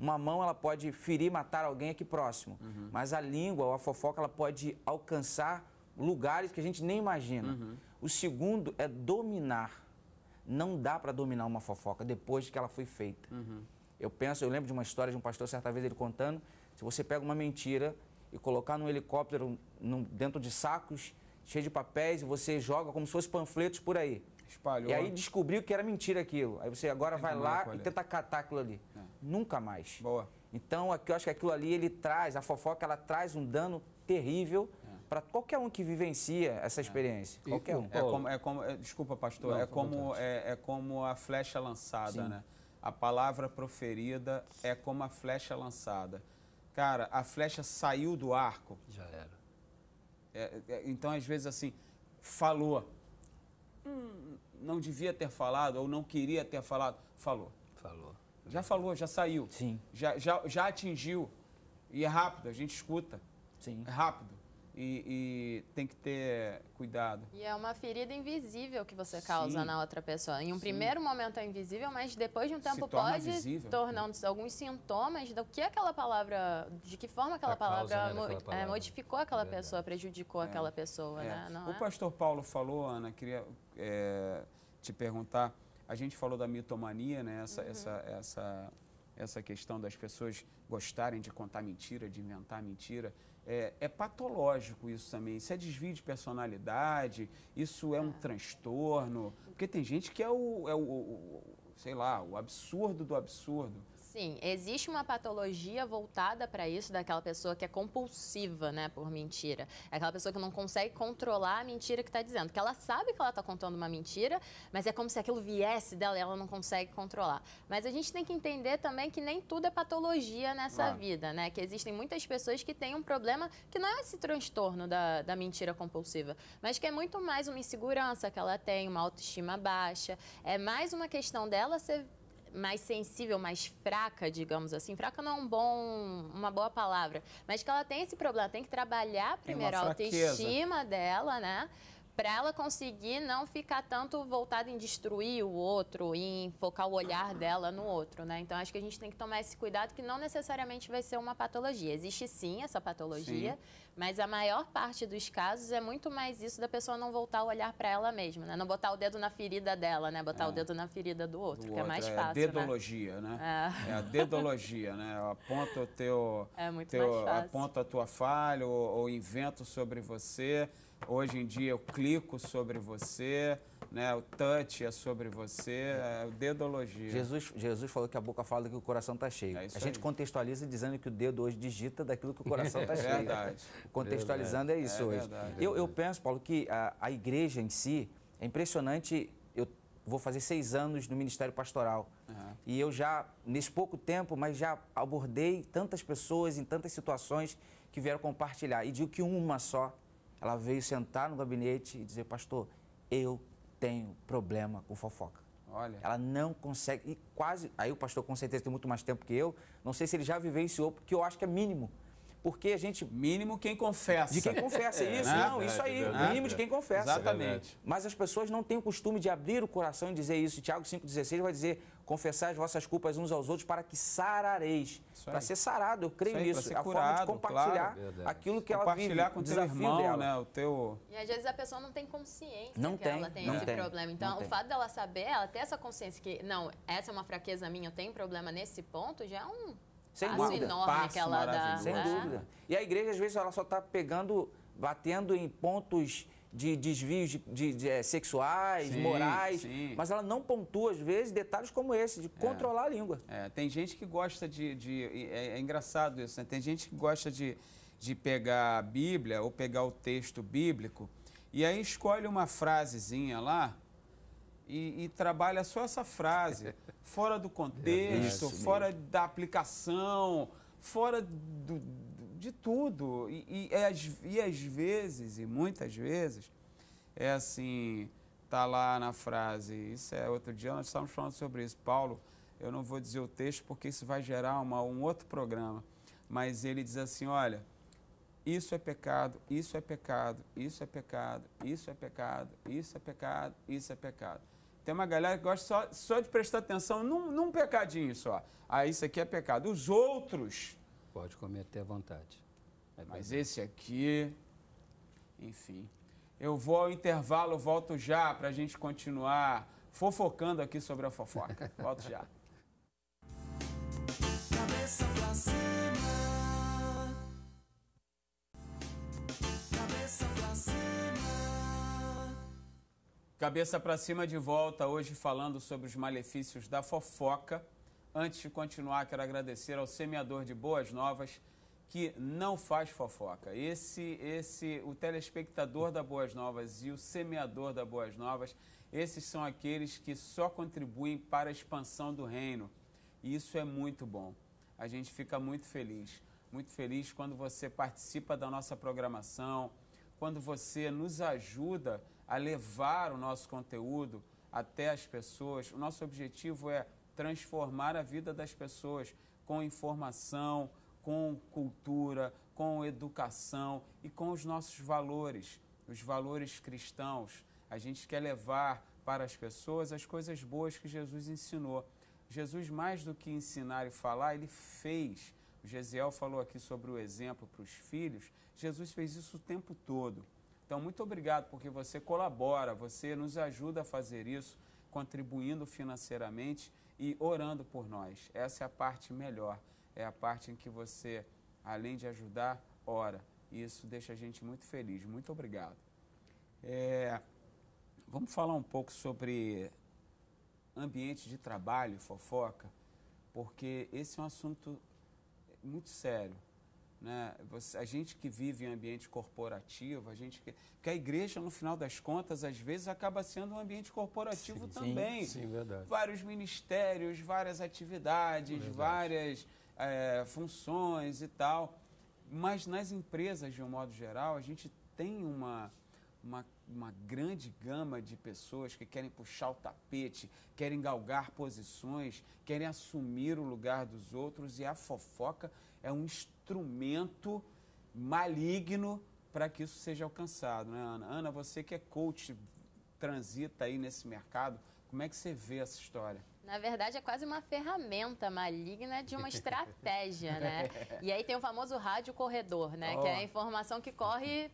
Uma mão ela pode ferir, matar alguém aqui próximo, uhum. mas a língua ou a fofoca ela pode alcançar lugares que a gente nem imagina. Uhum. O segundo é dominar. Não dá para dominar uma fofoca depois que ela foi feita. Uhum. Eu penso, eu lembro de uma história de um pastor certa vez ele contando, se você pega uma mentira e colocar num helicóptero num, dentro de sacos cheio de papéis e você joga como se fosse panfletos por aí. Espalhou. E aí descobriu que era mentira aquilo. Aí você agora vai lá e tenta catar aquilo ali. É. Nunca mais. Boa. Então, aqui, eu acho que aquilo ali ele traz, a fofoca ela traz um dano terrível para qualquer um que vivencia essa é. experiência. É. Qualquer um. É como, é como, é, desculpa, pastor, Não, é, como, é, é, como a flecha lançada, Sim. né? A palavra proferida é como a flecha lançada. Cara, a flecha saiu do arco. Já era. É, então, às vezes, assim, falou. Hum, não devia ter falado ou não queria ter falado. Falou. Falou. Já falou, já saiu. Sim. Já, já, já atingiu. E é rápido, a gente escuta. Sim. É rápido e, e, tem que ter cuidado. E é uma ferida invisível que você causa Sim. na outra pessoa. Em um Sim. primeiro momento é invisível, mas depois de um tempo pode visível. tornando né? alguns sintomas do que aquela palavra, de que forma aquela palavra, causa, né, mo é, palavra, modificou aquela é pessoa, prejudicou é. aquela pessoa, é. né? o é? pastor Paulo falou, Ana, queria é, te perguntar, a gente falou da mitomania, né? Essa, uhum. essa, essa, essa questão das pessoas gostarem de contar mentira, de inventar mentira. É, é, patológico isso também. Isso é desvio de personalidade, isso é um é. transtorno. Porque tem gente que é o, é o, o, sei lá, o absurdo do absurdo. Sim, existe uma patologia voltada para isso daquela pessoa que é compulsiva, né, por mentira. É aquela pessoa que não consegue controlar a mentira que está dizendo, que ela sabe que ela está contando uma mentira, mas é como se aquilo viesse dela e ela não consegue controlar. Mas a gente tem que entender também que nem tudo é patologia nessa vida, né? Que existem muitas pessoas que têm um problema que não é esse transtorno da, da mentira compulsiva, mas que é muito mais uma insegurança que ela tem, uma autoestima baixa, é mais uma questão dela ser mais sensível, mais fraca, digamos assim. Fraca não é um bom, uma boa palavra, mas que ela tem esse problema, tem que trabalhar primeiro a autoestima dela, né? para ela conseguir não ficar tanto voltada em destruir o outro, em focar o olhar dela no outro, né? Então acho que a gente tem que tomar esse cuidado que não necessariamente vai ser uma patologia. Existe sim essa patologia, sim. mas a maior parte dos casos é muito mais isso da pessoa não voltar o olhar para ela mesma, né? Não botar o dedo na ferida dela, né? Botar é. o dedo na ferida do outro, do que é outro. é mais fácil. É a né? dedologia, né? né? É. é. a dedologia, né? Aponta o teu, é muito teu, mais fácil. aponta a tua falha ou, ou invento sobre você. Hoje em dia eu clico sobre você, né? o touch é sobre você, é dedologia. Jesus, Jesus falou que a boca fala que o coração está cheio. É a gente aí. contextualiza dizendo que o dedo hoje digita daquilo que o coração está é cheio. Verdade. Contextualizando verdade. é isso é hoje. Verdade, eu, eu penso, Paulo, que a, a igreja em si é impressionante. Eu vou fazer seis anos no Ministério Pastoral. Uhum. E eu já, nesse pouco tempo, mas já abordei tantas pessoas em tantas situações que vieram compartilhar. E digo que uma só ela veio sentar no gabinete e dizer, pastor, eu tenho problema com fofoca. Olha. Ela não consegue, e quase, aí o pastor com certeza tem muito mais tempo que eu, não sei se ele já vivenciou, porque eu acho que é mínimo. Porque a gente. Mínimo quem confessa. De quem confessa, é, isso, né? não, isso é, aí. mínimo de quem confessa. Exatamente. Mas as pessoas não têm o costume de abrir o coração e dizer isso. Tiago 5,16 vai dizer: confessar as vossas culpas uns aos outros para que sarareis. Para ser sarado, eu creio nisso. É a curado, forma de compartilhar claro, aquilo que ela vive, com o desafio irmão, dela. Né, o teu... E às vezes a pessoa não tem consciência não que tem, ela tem esse tem, problema. Então, o fato dela saber, ela ter essa consciência que, não, essa é uma fraqueza minha, eu tenho problema nesse ponto, já é um Sem passo dúvida. enorme passo que ela dá. Sem né? dúvida. E a igreja, às vezes, ela só está pegando, batendo em pontos de desvios de, de, de, é, sexuais, sim, morais, sim. mas ela não pontua, às vezes, detalhes como esse, de é. controlar a língua. É, tem gente que gosta de... de é, é, engraçado isso, né? Tem gente que gosta de, de pegar a Bíblia ou pegar o texto bíblico e aí escolhe uma frasezinha lá e, e, trabalha só essa frase, fora do é contexto, é, fora da aplicação, fora do, de tudo. E, e, é e, às vezes, e muitas vezes, é assim, tá lá na frase, isso é outro dia, nós estávamos falando sobre isso, Paulo, eu não vou dizer o texto porque isso vai gerar uma, um outro programa, mas ele diz assim, olha, isso é pecado, isso é pecado, isso é pecado, isso é pecado, isso é pecado, isso é pecado. Tem uma galera que gosta só, só de prestar atenção num, num pecadinho só. Ah, isso aqui é pecado. Os outros Pode comer até à vontade. É Mas bem. esse aqui, enfim. Eu vou ao intervalo, volto já para a gente continuar fofocando aqui sobre a fofoca. Volto já. Cabeça pra cima. Cabeça para cima. Cabeça cima de volta, hoje falando sobre os malefícios da fofoca. Antes de continuar, quero agradecer ao semeador de boas novas que não faz fofoca. Esse, esse, o telespectador da Boas Novas e o semeador da Boas Novas, esses são aqueles que só contribuem para a expansão do reino. E isso é muito bom. A gente fica muito feliz, muito feliz quando você participa da nossa programação, quando você nos ajuda a levar o nosso conteúdo até as pessoas. O nosso objetivo é transformar a vida das pessoas com informação, com cultura, com educação e com os nossos valores, os valores cristãos. A gente quer levar para as pessoas as coisas boas que Jesus ensinou. Jesus, mais do que ensinar e falar, ele fez. O Gesiel falou aqui sobre o exemplo para os filhos. Jesus fez isso o tempo todo. Então, muito obrigado porque você colabora, você nos ajuda a fazer isso, contribuindo financeiramente e orando por nós. Essa é a parte melhor, é a parte em que você, além de ajudar, ora. E isso deixa a gente muito feliz. Muito obrigado. É, vamos falar um pouco sobre ambiente de trabalho, fofoca, porque esse é um assunto muito sério. Né? Você, a gente que vive em ambiente corporativo, a gente que, que a igreja no final das contas às vezes acaba sendo um ambiente corporativo sim, também. Sim, sim, verdade. Vários ministérios, várias atividades, várias é, funções e tal. Mas nas empresas de um modo geral a gente tem uma uma, uma grande gama de pessoas que querem puxar o tapete, querem galgar posições, querem assumir o lugar dos outros e a fofoca é um estudo instrumento maligno para que isso seja alcançado, né, Ana? Ana, você que é coach, transita aí nesse mercado, como é que você vê essa história? Na verdade, é quase uma ferramenta maligna de uma estratégia, né? E aí tem o famoso rádio corredor, né? Oh. Que é a informação que corre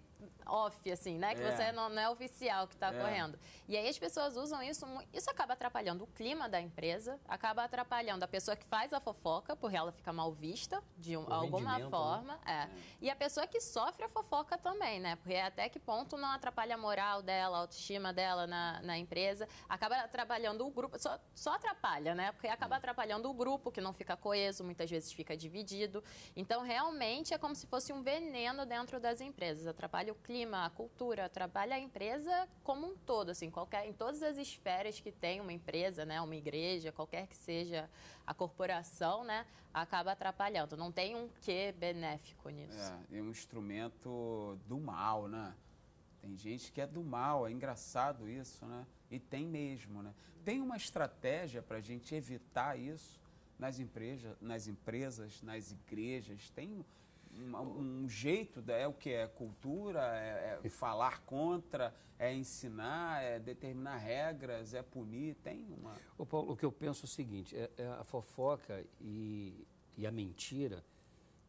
off, assim, né? Que é. você não, não, é oficial que está é. correndo. E aí as pessoas usam isso, isso acaba atrapalhando o clima da empresa, acaba atrapalhando a pessoa que faz a fofoca, porque ela fica mal vista de um, alguma né? forma. Né? É. E a pessoa que sofre a fofoca também, né? Porque é até que ponto não atrapalha a moral dela, a autoestima dela na, na empresa. Acaba atrapalhando o grupo, só, só atrapalha, né? Porque acaba é. atrapalhando o grupo, que não fica coeso, muitas vezes fica dividido. Então, realmente, é como se fosse um veneno dentro das empresas. Atrapalha o clima clima, a cultura, trabalha a empresa como um todo, assim, qualquer, em todas as esferas que tem uma empresa, né, uma igreja, qualquer que seja a corporação, né, acaba atrapalhando. Não tem um que benéfico nisso. É, é um instrumento do mal, né? Tem gente que é do mal, é engraçado isso, né? E tem mesmo, né? Tem uma estratégia para a gente evitar isso nas empresas, nas empresas, nas igrejas. Tem um, jeito, é o que? É cultura, é, é falar contra, é ensinar, é determinar regras, é punir, tem uma... Ô Paulo, o que eu penso é o seguinte, é, é a fofoca e, e a mentira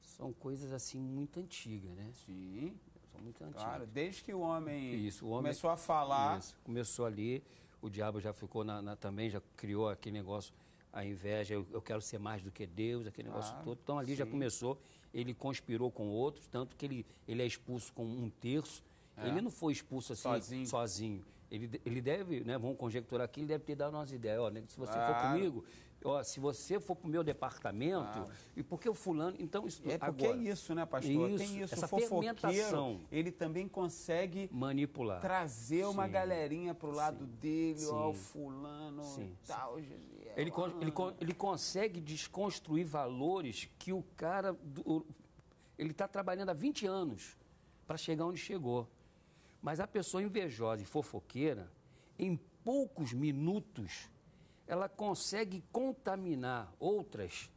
são coisas assim muito antigas, né? Sim. São muito antigas. Claro, desde que o homem, isso, o homem começou a falar. Isso, começou ali, o diabo já ficou na, na, também, já criou aquele negócio, a inveja, eu, eu, quero ser mais do que Deus, aquele negócio ah, todo. Então ali sim. já começou ele conspirou com outros, tanto que ele, ele é expulso com um terço. É. Ele não foi expulso assim sozinho. sozinho. Ele, ele deve, né, vamos conjecturar aqui, ele deve ter dado umas ideias. se você for comigo, ó, se você for para o meu departamento, e porque o fulano. Então, isso É porque agora, é isso, né, pastor? Isso, Tem isso, essa fermentação. Ele também consegue manipular. Trazer Sim. uma galerinha para o lado dele, Sim. ó, fulano Sim. e tal. Jesus. Ele, con ele, con ele consegue desconstruir valores que o cara. Do, ele está trabalhando há 20 anos para chegar onde chegou. Mas a pessoa invejosa e fofoqueira, em poucos minutos, ela consegue contaminar outras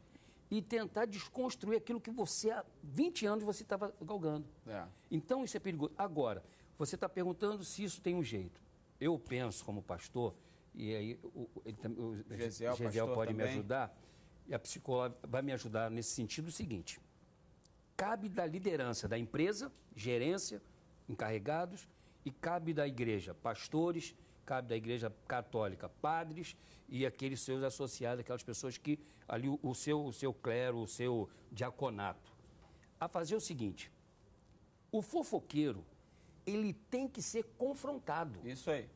e tentar desconstruir aquilo que você há 20 anos você estava galgando. É. Então isso é perigoso. Agora, você está perguntando se isso tem um jeito. Eu penso como pastor e aí o, ele, o Gesiel, Gesiel pode também. me ajudar, e a psicóloga vai me ajudar nesse sentido o seguinte, cabe da liderança da empresa, gerência, encarregados, e cabe da igreja, pastores, cabe da igreja católica, padres e aqueles seus associados, aquelas pessoas que ali o, o seu, o seu clero, o seu diaconato, a fazer o seguinte, o fofoqueiro, ele tem que ser confrontado. Isso aí.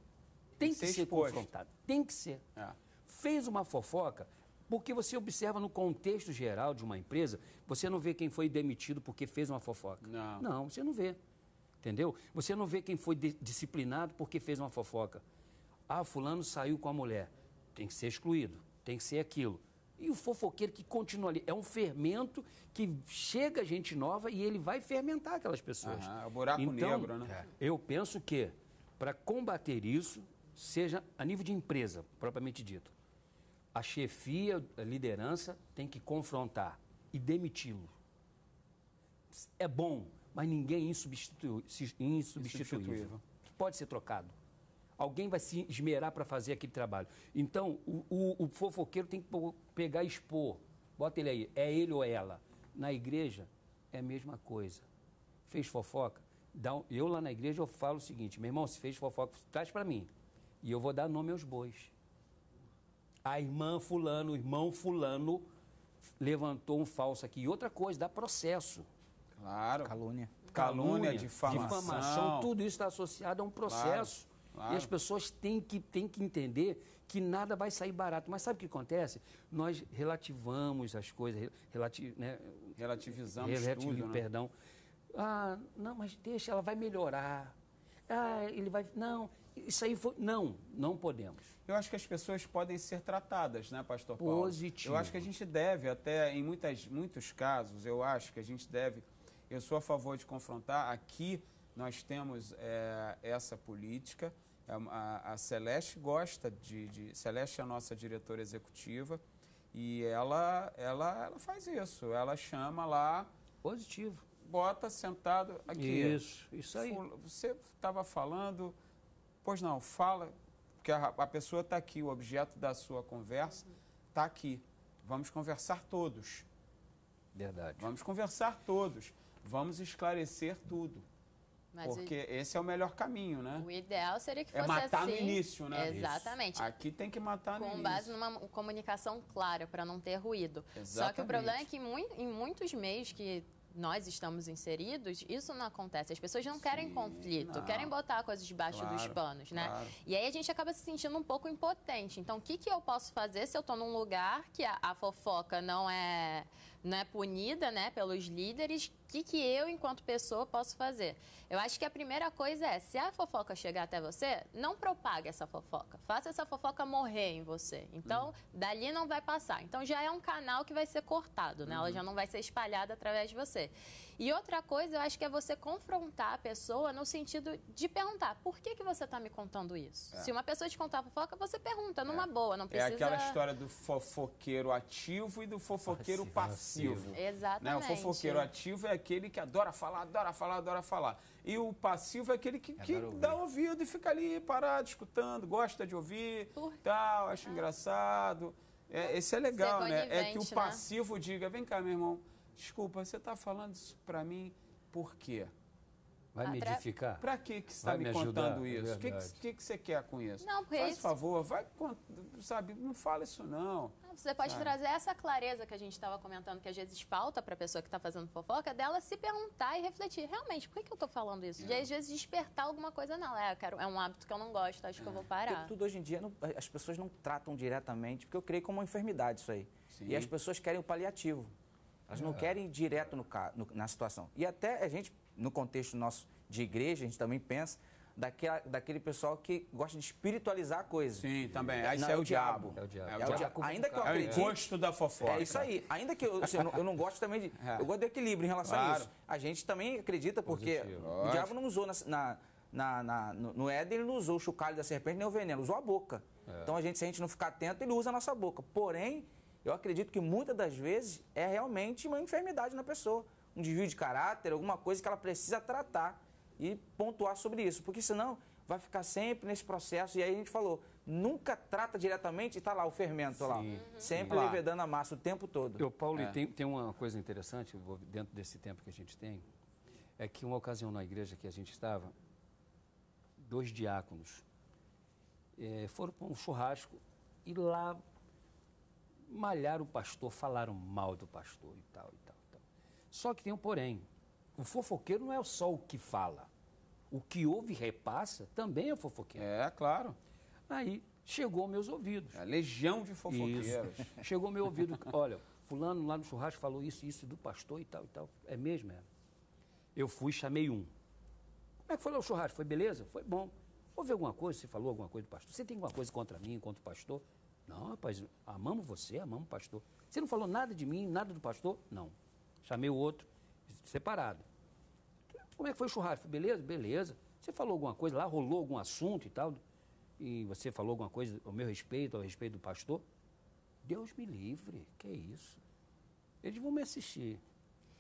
Tem que, ser, ser confrontado. Tem que ser. É. Fez uma fofoca, porque você observa no contexto geral de uma empresa, você não vê quem foi demitido porque fez uma fofoca. Não, não você não vê. Entendeu? Você não vê quem foi disciplinado porque fez uma fofoca. Ah, fulano saiu com a mulher. Tem que ser excluído, tem que ser aquilo. E o fofoqueiro que continua ali. É um fermento que chega gente nova e ele vai fermentar aquelas pessoas. Ah, é o buraco então, negro, né? É. Eu penso que, para combater isso, seja a nível de empresa, propriamente dito. A chefia, a liderança tem que confrontar e demiti-lo. É bom, mas ninguém é insubstituível. Pode ser trocado. Alguém vai se esmerar para fazer aquele trabalho. Então, o, o, o fofoqueiro tem que pegar e expor. Bota ele aí, é ele ou ela. Na igreja, é a mesma coisa. Fez fofoca? Um... Eu lá na igreja eu falo o seguinte, meu irmão, se fez fofoca, traz para mim. E eu vou dar nome aos bois. A irmã fulano, o irmão fulano levantou um falso aqui. E outra coisa, dá processo. Claro. Calúnia. Calúnia, Calúnia difamação. difamação. Tudo isso está associado a um processo. Claro, claro. E as pessoas têm que, têm que entender que nada vai sair barato. Mas sabe o que acontece? Nós relativamos as coisas, relati, né? relativizamos Relativ, tudo, né? Perdão. Né? Ah, não, mas deixa, ela vai melhorar. Ah, ele vai... Não, isso aí foi. Não, não podemos. Eu acho que as pessoas podem ser tratadas, né, Pastor Paulo? Positivo. Eu acho que a gente deve, até em muitas, muitos casos, eu acho que a gente deve. Eu sou a favor de confrontar. Aqui nós temos é, essa política. É a, a, Celeste gosta de, de. Celeste é a nossa diretora executiva. E ela, ela, ela faz isso. Ela chama lá. Positivo. Bota sentado aqui. Isso, isso aí. Você estava falando Pois não, fala, porque a, a pessoa está aqui, o objeto da sua conversa está aqui. Vamos conversar todos. Verdade. Vamos conversar todos. Vamos esclarecer tudo. Mas porque o... esse é o melhor caminho, né? O ideal seria que é fosse assim. É matar no assim. início, né? Exatamente. Isso. Aqui tem que matar no Com início. Com base numa comunicação clara, para não ter ruído. Exatamente. Só que o problema é que em muitos meios que nós estamos inseridos, isso não acontece. As pessoas não Sim, querem conflito, não. querem botar coisas debaixo claro, dos panos, né? Claro. E aí a gente acaba se sentindo um pouco impotente. Então, o que, que eu posso fazer se eu estou num lugar que a, a fofoca não é, não é punida, né, pelos líderes? O que, que eu, enquanto pessoa, posso fazer? Eu acho que a primeira coisa é, se a fofoca chegar até você, não propague essa fofoca. Faça essa fofoca morrer em você. Então, uhum. dali não vai passar. Então, já é um canal que vai ser cortado, né? Uhum. Ela já não vai ser espalhada através de você. E outra coisa, eu acho que é você confrontar a pessoa no sentido de perguntar, por que, que você está me contando isso? É. Se uma pessoa te contar fofoca, você pergunta, numa é. boa, não precisa... É aquela história do fofoqueiro ativo e do fofoqueiro passivo. passivo. Exatamente. Né? O fofoqueiro ativo é aquele que adora falar, adora falar, adora falar. E o passivo é aquele que, é que dá ouvido e fica ali parado, escutando, gosta de ouvir, Por... tal, acha ah. engraçado. É, esse é legal, né? É que o né? passivo né? diga, vem cá, meu irmão, desculpa, você está falando isso para mim por quê? Vai ah, me edificar? Para que, que você está me, me contando é isso? O que, que, que, você quer com isso? Não, Faz isso... favor, vai, sabe, não fala isso não. Você pode trazer essa clareza que a gente estava comentando, que às vezes falta para a pessoa que está fazendo fofoca, dela se perguntar e refletir. Realmente, por que, que eu estou falando isso? É. De às vezes despertar alguma coisa nela. É, quero, é um hábito que eu não gosto, acho é. que eu é. vou parar. Porque tudo hoje em dia, não, as pessoas não tratam diretamente, porque eu creio como uma enfermidade isso aí. Sim. E as pessoas querem o paliativo. Elas não é. querem ir direto no, no, na situação. E até a gente, no contexto nosso de igreja, a gente também pensa daquela, daquele pessoal que gosta de espiritualizar a coisa. Sim, também. Aí isso é, é, o diabo. Diabo. é, o diabo. É o é diabo. diabo. Ainda que eu acredite. É o gosto da fofoca. É isso aí. Ainda que eu, assim, eu, não, eu, não, gosto também de. É. Eu gosto do equilíbrio em relação claro. a isso. A gente também acredita, porque Positivo. o diabo não usou na, na na, na, no, no Éden, ele não usou o chocalho da serpente nem o veneno, usou a boca. É. Então, a gente, se a gente não ficar atento, ele usa a nossa boca. Porém, eu acredito que muitas das vezes é realmente uma enfermidade na pessoa, um desvio de caráter, alguma coisa que ela precisa tratar e pontuar sobre isso, porque senão vai ficar sempre nesse processo. E aí a gente falou, nunca trata diretamente e está lá o fermento Sim. lá. Uhum. Sempre lá. levedando a massa o tempo todo. Eu, Paulo, é. tem, tem uma coisa interessante dentro desse tempo que a gente tem, é que uma ocasião na igreja que a gente estava, dois diáconos é, foram para um churrasco e lá malharam o pastor, falaram mal do pastor e tal, e tal, e tal. Só que tem um porém o fofoqueiro não é só o que fala. O que ouve e repassa também é fofoqueiro. É, claro. Aí chegou aos meus ouvidos. É a legião de fofoqueiros. Isso. Chegou ao meu ouvido, olha, fulano lá no churrasco falou isso, isso do pastor e tal e tal. É mesmo, é? Eu fui, chamei um. Como é que foi lá o churrasco? Foi beleza? Foi bom. Houve alguma coisa? Você falou alguma coisa do pastor? Você tem alguma coisa contra mim, contra o pastor? Não, rapaz, amamos você, amamos o pastor. Você não falou nada de mim, nada do pastor? Não. Chamei o outro separado. Como é que foi o churrasco? Beleza? Beleza. Você falou alguma coisa lá, rolou algum assunto e tal? E você falou alguma coisa ao meu respeito, ao respeito do pastor? Deus me livre, que é isso. Eles vão me assistir.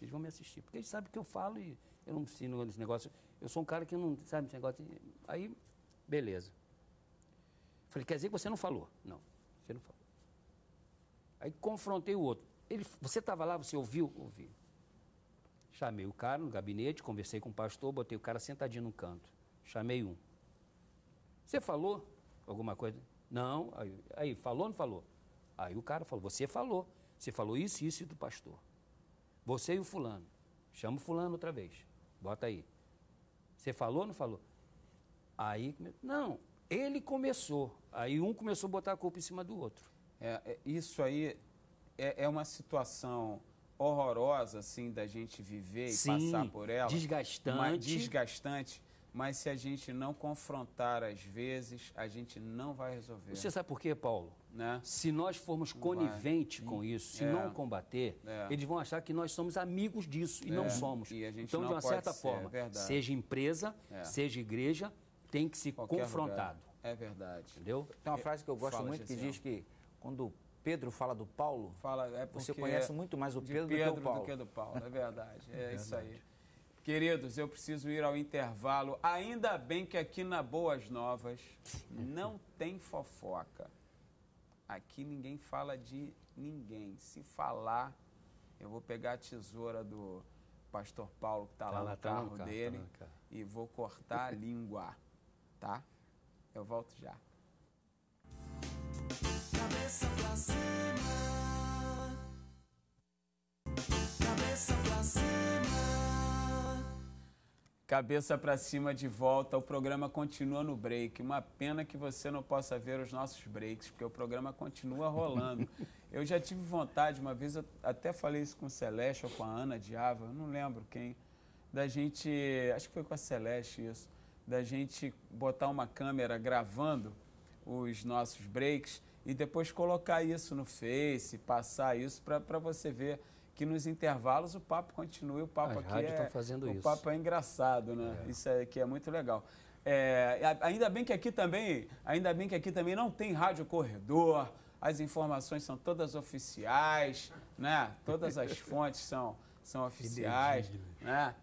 Eles vão me assistir. Porque eles sabem que eu falo e eu não ensino nesse negócio. Eu sou um cara que não sabe esse negócio. Aí, beleza. Falei, quer dizer que você não falou? Não, você não falou. Aí confrontei o outro. Ele, você estava lá, você ouviu? Ouvi. Chamei o cara no gabinete, conversei com o pastor, botei o cara sentadinho no canto. Chamei um. Você falou alguma coisa? Não. Aí, aí falou ou não falou? Aí o cara falou: Você falou. Você falou isso, isso e do pastor. Você e o fulano. Chama o fulano outra vez. Bota aí. Você falou ou não falou? Aí, não, ele começou. Aí um começou a botar a culpa em cima do outro. É, é isso aí é, é uma situação horrorosa, assim, da gente viver Sim, e passar por ela. Desgastante. Mas, desgastante. Mas se a gente não confrontar às vezes, a gente não vai resolver. Você sabe por quê, Paulo? Né? Se nós formos coniventes com isso, se é. não combater, é. eles vão achar que nós somos amigos disso e é. não somos. E então, não de uma certa ser, é forma, seja empresa, é. seja igreja, tem que se Qualquer confrontado. Lugar. É verdade. Entendeu? Tem uma frase que eu gosto Fala, muito que diz que quando Pedro fala do Paulo? Fala, é Você conhece muito mais o Pedro, Pedro, do que o Paulo. do que do Paulo, é verdade. É, é isso aí. Queridos, eu preciso ir ao intervalo. Ainda bem que aqui na Boas Novas não tem fofoca. Aqui ninguém fala de ninguém. Se falar, eu vou pegar a tesoura do pastor Paulo, que está tá lá, lá no tá carro no carro, tá dele, tá carro. e vou cortar a língua, tá? Eu volto já. Cabeça pra cima. Cabeça pra cima. Cabeça pra cima de volta. O programa continua no break. Uma pena que você não possa ver os nossos breaks, porque o programa continua rolando. eu já tive vontade, uma vez eu até falei isso com o Celeste ou com a Ana Diava, não lembro quem, da gente, acho que foi com a Celeste isso, da gente botar uma câmera gravando os nossos breaks e depois colocar isso no Face, passar isso para você ver que nos intervalos o papo continue, o papo As aqui é, fazendo o isso. papo é engraçado, né? É. Isso aqui é, é muito legal. É, ainda bem que aqui também, ainda bem que aqui também não tem rádio corredor, as informações são todas oficiais, né? Todas as fontes são, são oficiais, né?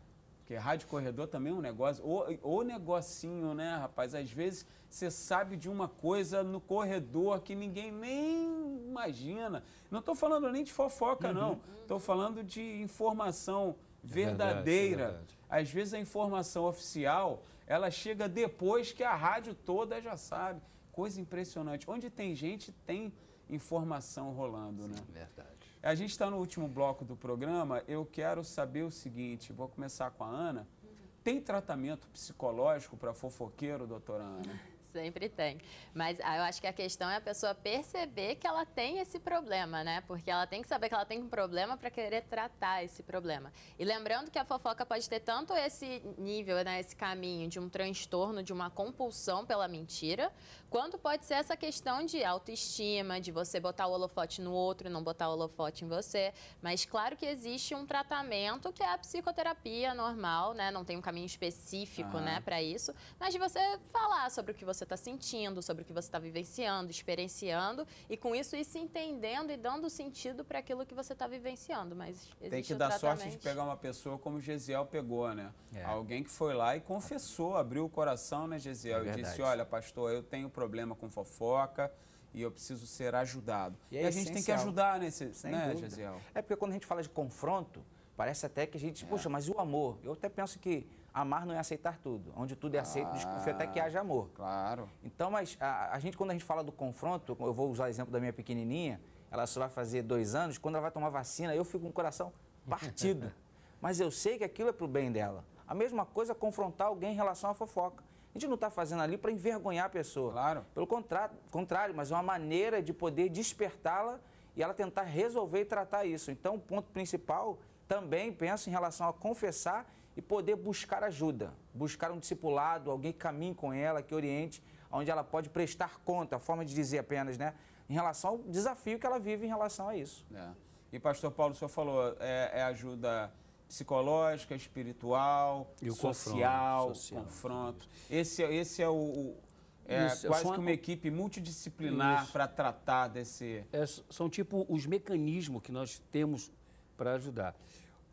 Porque rádio corredor também é um negócio. Ou, negocinho, né, rapaz? Às vezes você sabe de uma coisa no corredor que ninguém nem imagina. Não estou falando nem de fofoca, uhum. não. Estou falando de informação é verdadeira. É verdade, é Às vezes a informação oficial, ela chega depois que a rádio toda já sabe. Coisa impressionante. Onde tem gente, tem informação rolando, Sim, né? Verdade. A gente está no último bloco do programa. Eu quero saber o seguinte: vou começar com a Ana. Uhum. Tem tratamento psicológico para fofoqueiro, doutora Ana? Sempre tem. Mas ah, eu acho que a questão é a pessoa perceber que ela tem esse problema, né? Porque ela tem que saber que ela tem um problema para querer tratar esse problema. E lembrando que a fofoca pode ter tanto esse nível, né, esse caminho de um transtorno, de uma compulsão pela mentira, quanto pode ser essa questão de autoestima, de você botar o holofote no outro e não botar o holofote em você. Mas claro que existe um tratamento que é a psicoterapia normal, né? Não tem um caminho específico, ah. né, para isso. Mas de você falar sobre o que você você está sentindo, sobre o que você está vivenciando, experienciando, e com isso ir se entendendo e dando sentido para aquilo que você está vivenciando. Mas Tem que dar sorte de pegar uma pessoa como Gesiel pegou, né? É. Alguém que foi lá e confessou, abriu o coração, né, Gesiel? É e disse: Olha, pastor, eu tenho problema com fofoca e eu preciso ser ajudado. E, é e a gente tem que ajudar nesse, Sem né, Gesiel? É porque quando a gente fala de confronto, parece até que a gente, é. poxa, mas o amor? Eu até penso que amar não é aceitar tudo. Onde tudo é aceito, ah, desconfia até que ah, haja amor. Claro. Então, mas a, a, gente, quando a gente fala do confronto, eu vou usar o exemplo da minha pequenininha, ela só vai fazer dois anos, quando ela vai tomar vacina, eu fico com o coração partido. mas eu sei que aquilo é pro bem dela. A mesma coisa é confrontar alguém em relação à fofoca. A gente não está fazendo ali para envergonhar a pessoa. Claro. Pelo contrário, mas é uma maneira de poder despertá-la e ela tentar resolver e tratar isso. Então, o ponto principal também penso em relação a confessar e poder buscar ajuda, buscar um discipulado, alguém que caminhe com ela, que oriente, onde ela pode prestar conta, a forma de dizer apenas, né? Em relação ao desafio que ela vive em relação a isso. É. E, pastor Paulo, o senhor falou, é, é ajuda psicológica, espiritual, social, confronto, social, confronto. Esse, é, esse é o, o é Isso, é quase que uma equipe multidisciplinar para tratar desse. É, são tipo os mecanismos que nós temos para ajudar.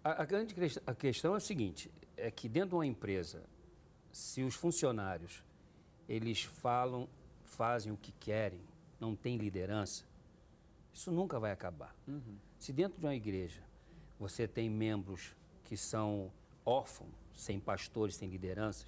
A, a grande a questão é a seguinte, é que dentro de uma empresa, se os funcionários eles falam, fazem o que querem, não tem liderança, isso nunca vai acabar. Uhum. Se dentro de uma igreja você tem membros que são órfãos, sem pastores, sem lideranças,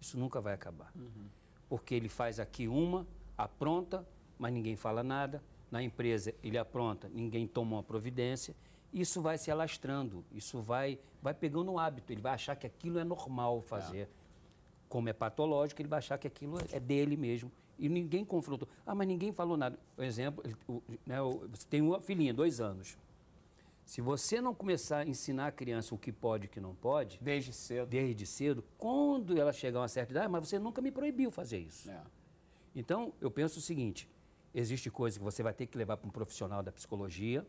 isso nunca vai acabar. Uhum. Porque ele faz aqui uma, apronta, mas ninguém fala nada. Na empresa ele apronta, ninguém toma uma providência isso vai se alastrando, isso vai, vai pegando um hábito, ele vai achar que aquilo é normal tá. fazer. É. Como é patológico, ele vai achar que aquilo é dele mesmo. E ninguém confrontou. Ah, mas ninguém falou nada. Por exemplo, né, você tem uma filhinha, dois anos. Se você não começar a ensinar a criança o que pode e o que não pode. Desde cedo. Desde cedo, quando ela chegar a uma certa idade, mas você nunca me proibiu fazer isso. É. Então, eu penso o seguinte: existe coisa que você vai ter que levar para um profissional da psicologia,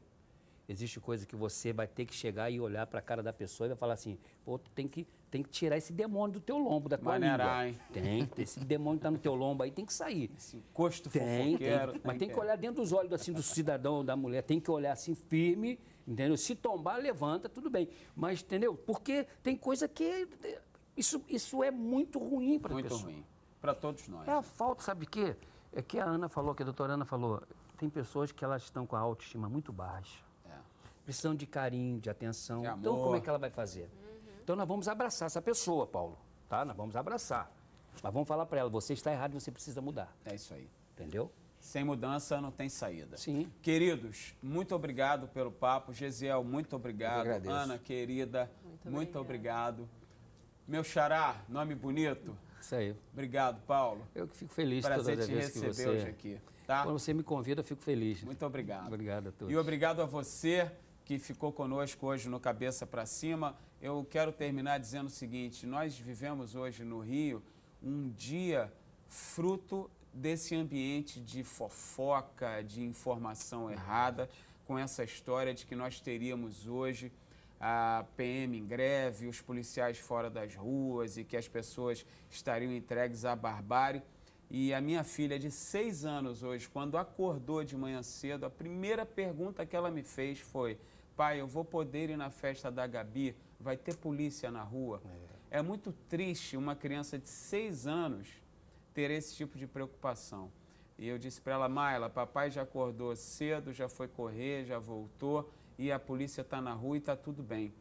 Existe coisa que você vai ter que chegar e olhar para a cara da pessoa e vai falar assim, pô, tu tem que, tem que tirar esse demônio do teu lombo, da tua Maneirar, Hein? Tem, esse demônio tá no teu lombo aí, tem que sair. Esse encosto tem, tem, Mas tem que olhar dentro dos olhos assim do cidadão, da mulher, tem que olhar assim firme, entendeu? Se tombar, levanta, tudo bem. Mas, entendeu? Porque tem coisa que... Isso, isso é muito ruim para a pessoa. Muito ruim, para todos nós. É a falta, sabe o quê? É que a Ana falou, que a doutora Ana falou, tem pessoas que elas estão com a autoestima muito baixa precisam de carinho, de atenção. De então, como é que ela vai fazer? Uhum. Então, nós vamos abraçar essa pessoa, Paulo, tá? Nós vamos abraçar. Mas vamos falar para ela, você está errado, você precisa mudar. É isso aí. Entendeu? Sem mudança não tem saída. Sim. Queridos, muito obrigado pelo papo. Gesiel, muito obrigado. Ana, querida, muito, muito obrigado. Meu xará, nome bonito. Isso aí. Obrigado, Paulo. Eu que fico feliz Prazer você as vezes que você... hoje aqui. Tá? Quando você me convida, eu fico feliz. Muito obrigado. Obrigado a todos. E obrigado a você que ficou conosco hoje no Cabeça para Cima. Eu quero terminar dizendo o seguinte: nós vivemos hoje no Rio um dia fruto desse ambiente de fofoca, de informação é errada, com essa história de que nós teríamos hoje a PM em greve, os policiais fora das ruas e que as pessoas estariam entregues à barbárie. E a minha filha de seis anos hoje, quando acordou de manhã cedo, a primeira pergunta que ela me fez foi: pai, eu vou poder ir na festa da Gabi, vai ter polícia na rua. É, é muito triste uma criança de seis anos ter esse tipo de preocupação. E eu disse para ela, Maila, papai já acordou cedo, já foi correr, já voltou e a polícia está na rua e está tudo bem.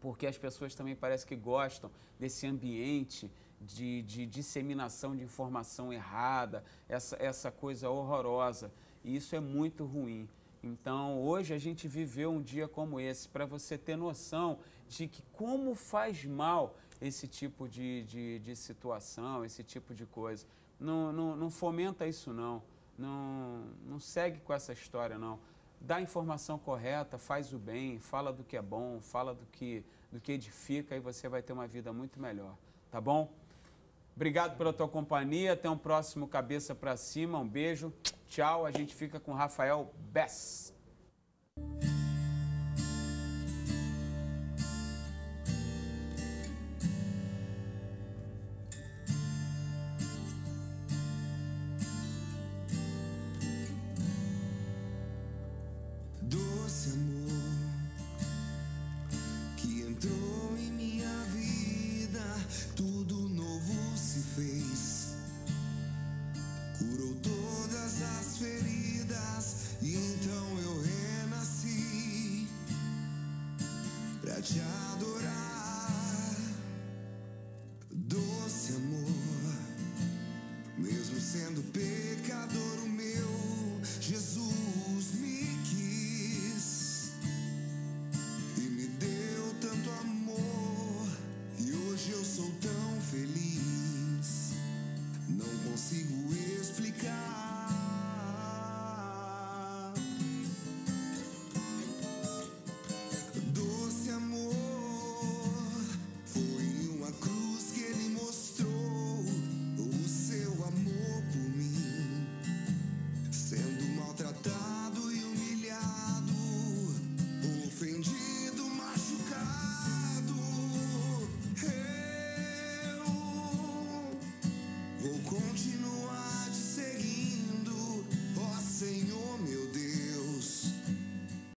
Porque as pessoas também parece que gostam desse ambiente de, de disseminação de informação errada, essa, essa coisa horrorosa. E isso é muito ruim. Então, hoje a gente viveu um dia como esse para você ter noção de que como faz mal esse tipo de, de, de situação, esse tipo de coisa. Não, não, não fomenta isso, não. não. Não segue com essa história, não. Dá a informação correta, faz o bem, fala do que é bom, fala do que, do que edifica e você vai ter uma vida muito melhor. Tá bom? Obrigado pela tua companhia. Até um próximo Cabeça para Cima. Um beijo. Tchau. A gente fica com Rafael Bess.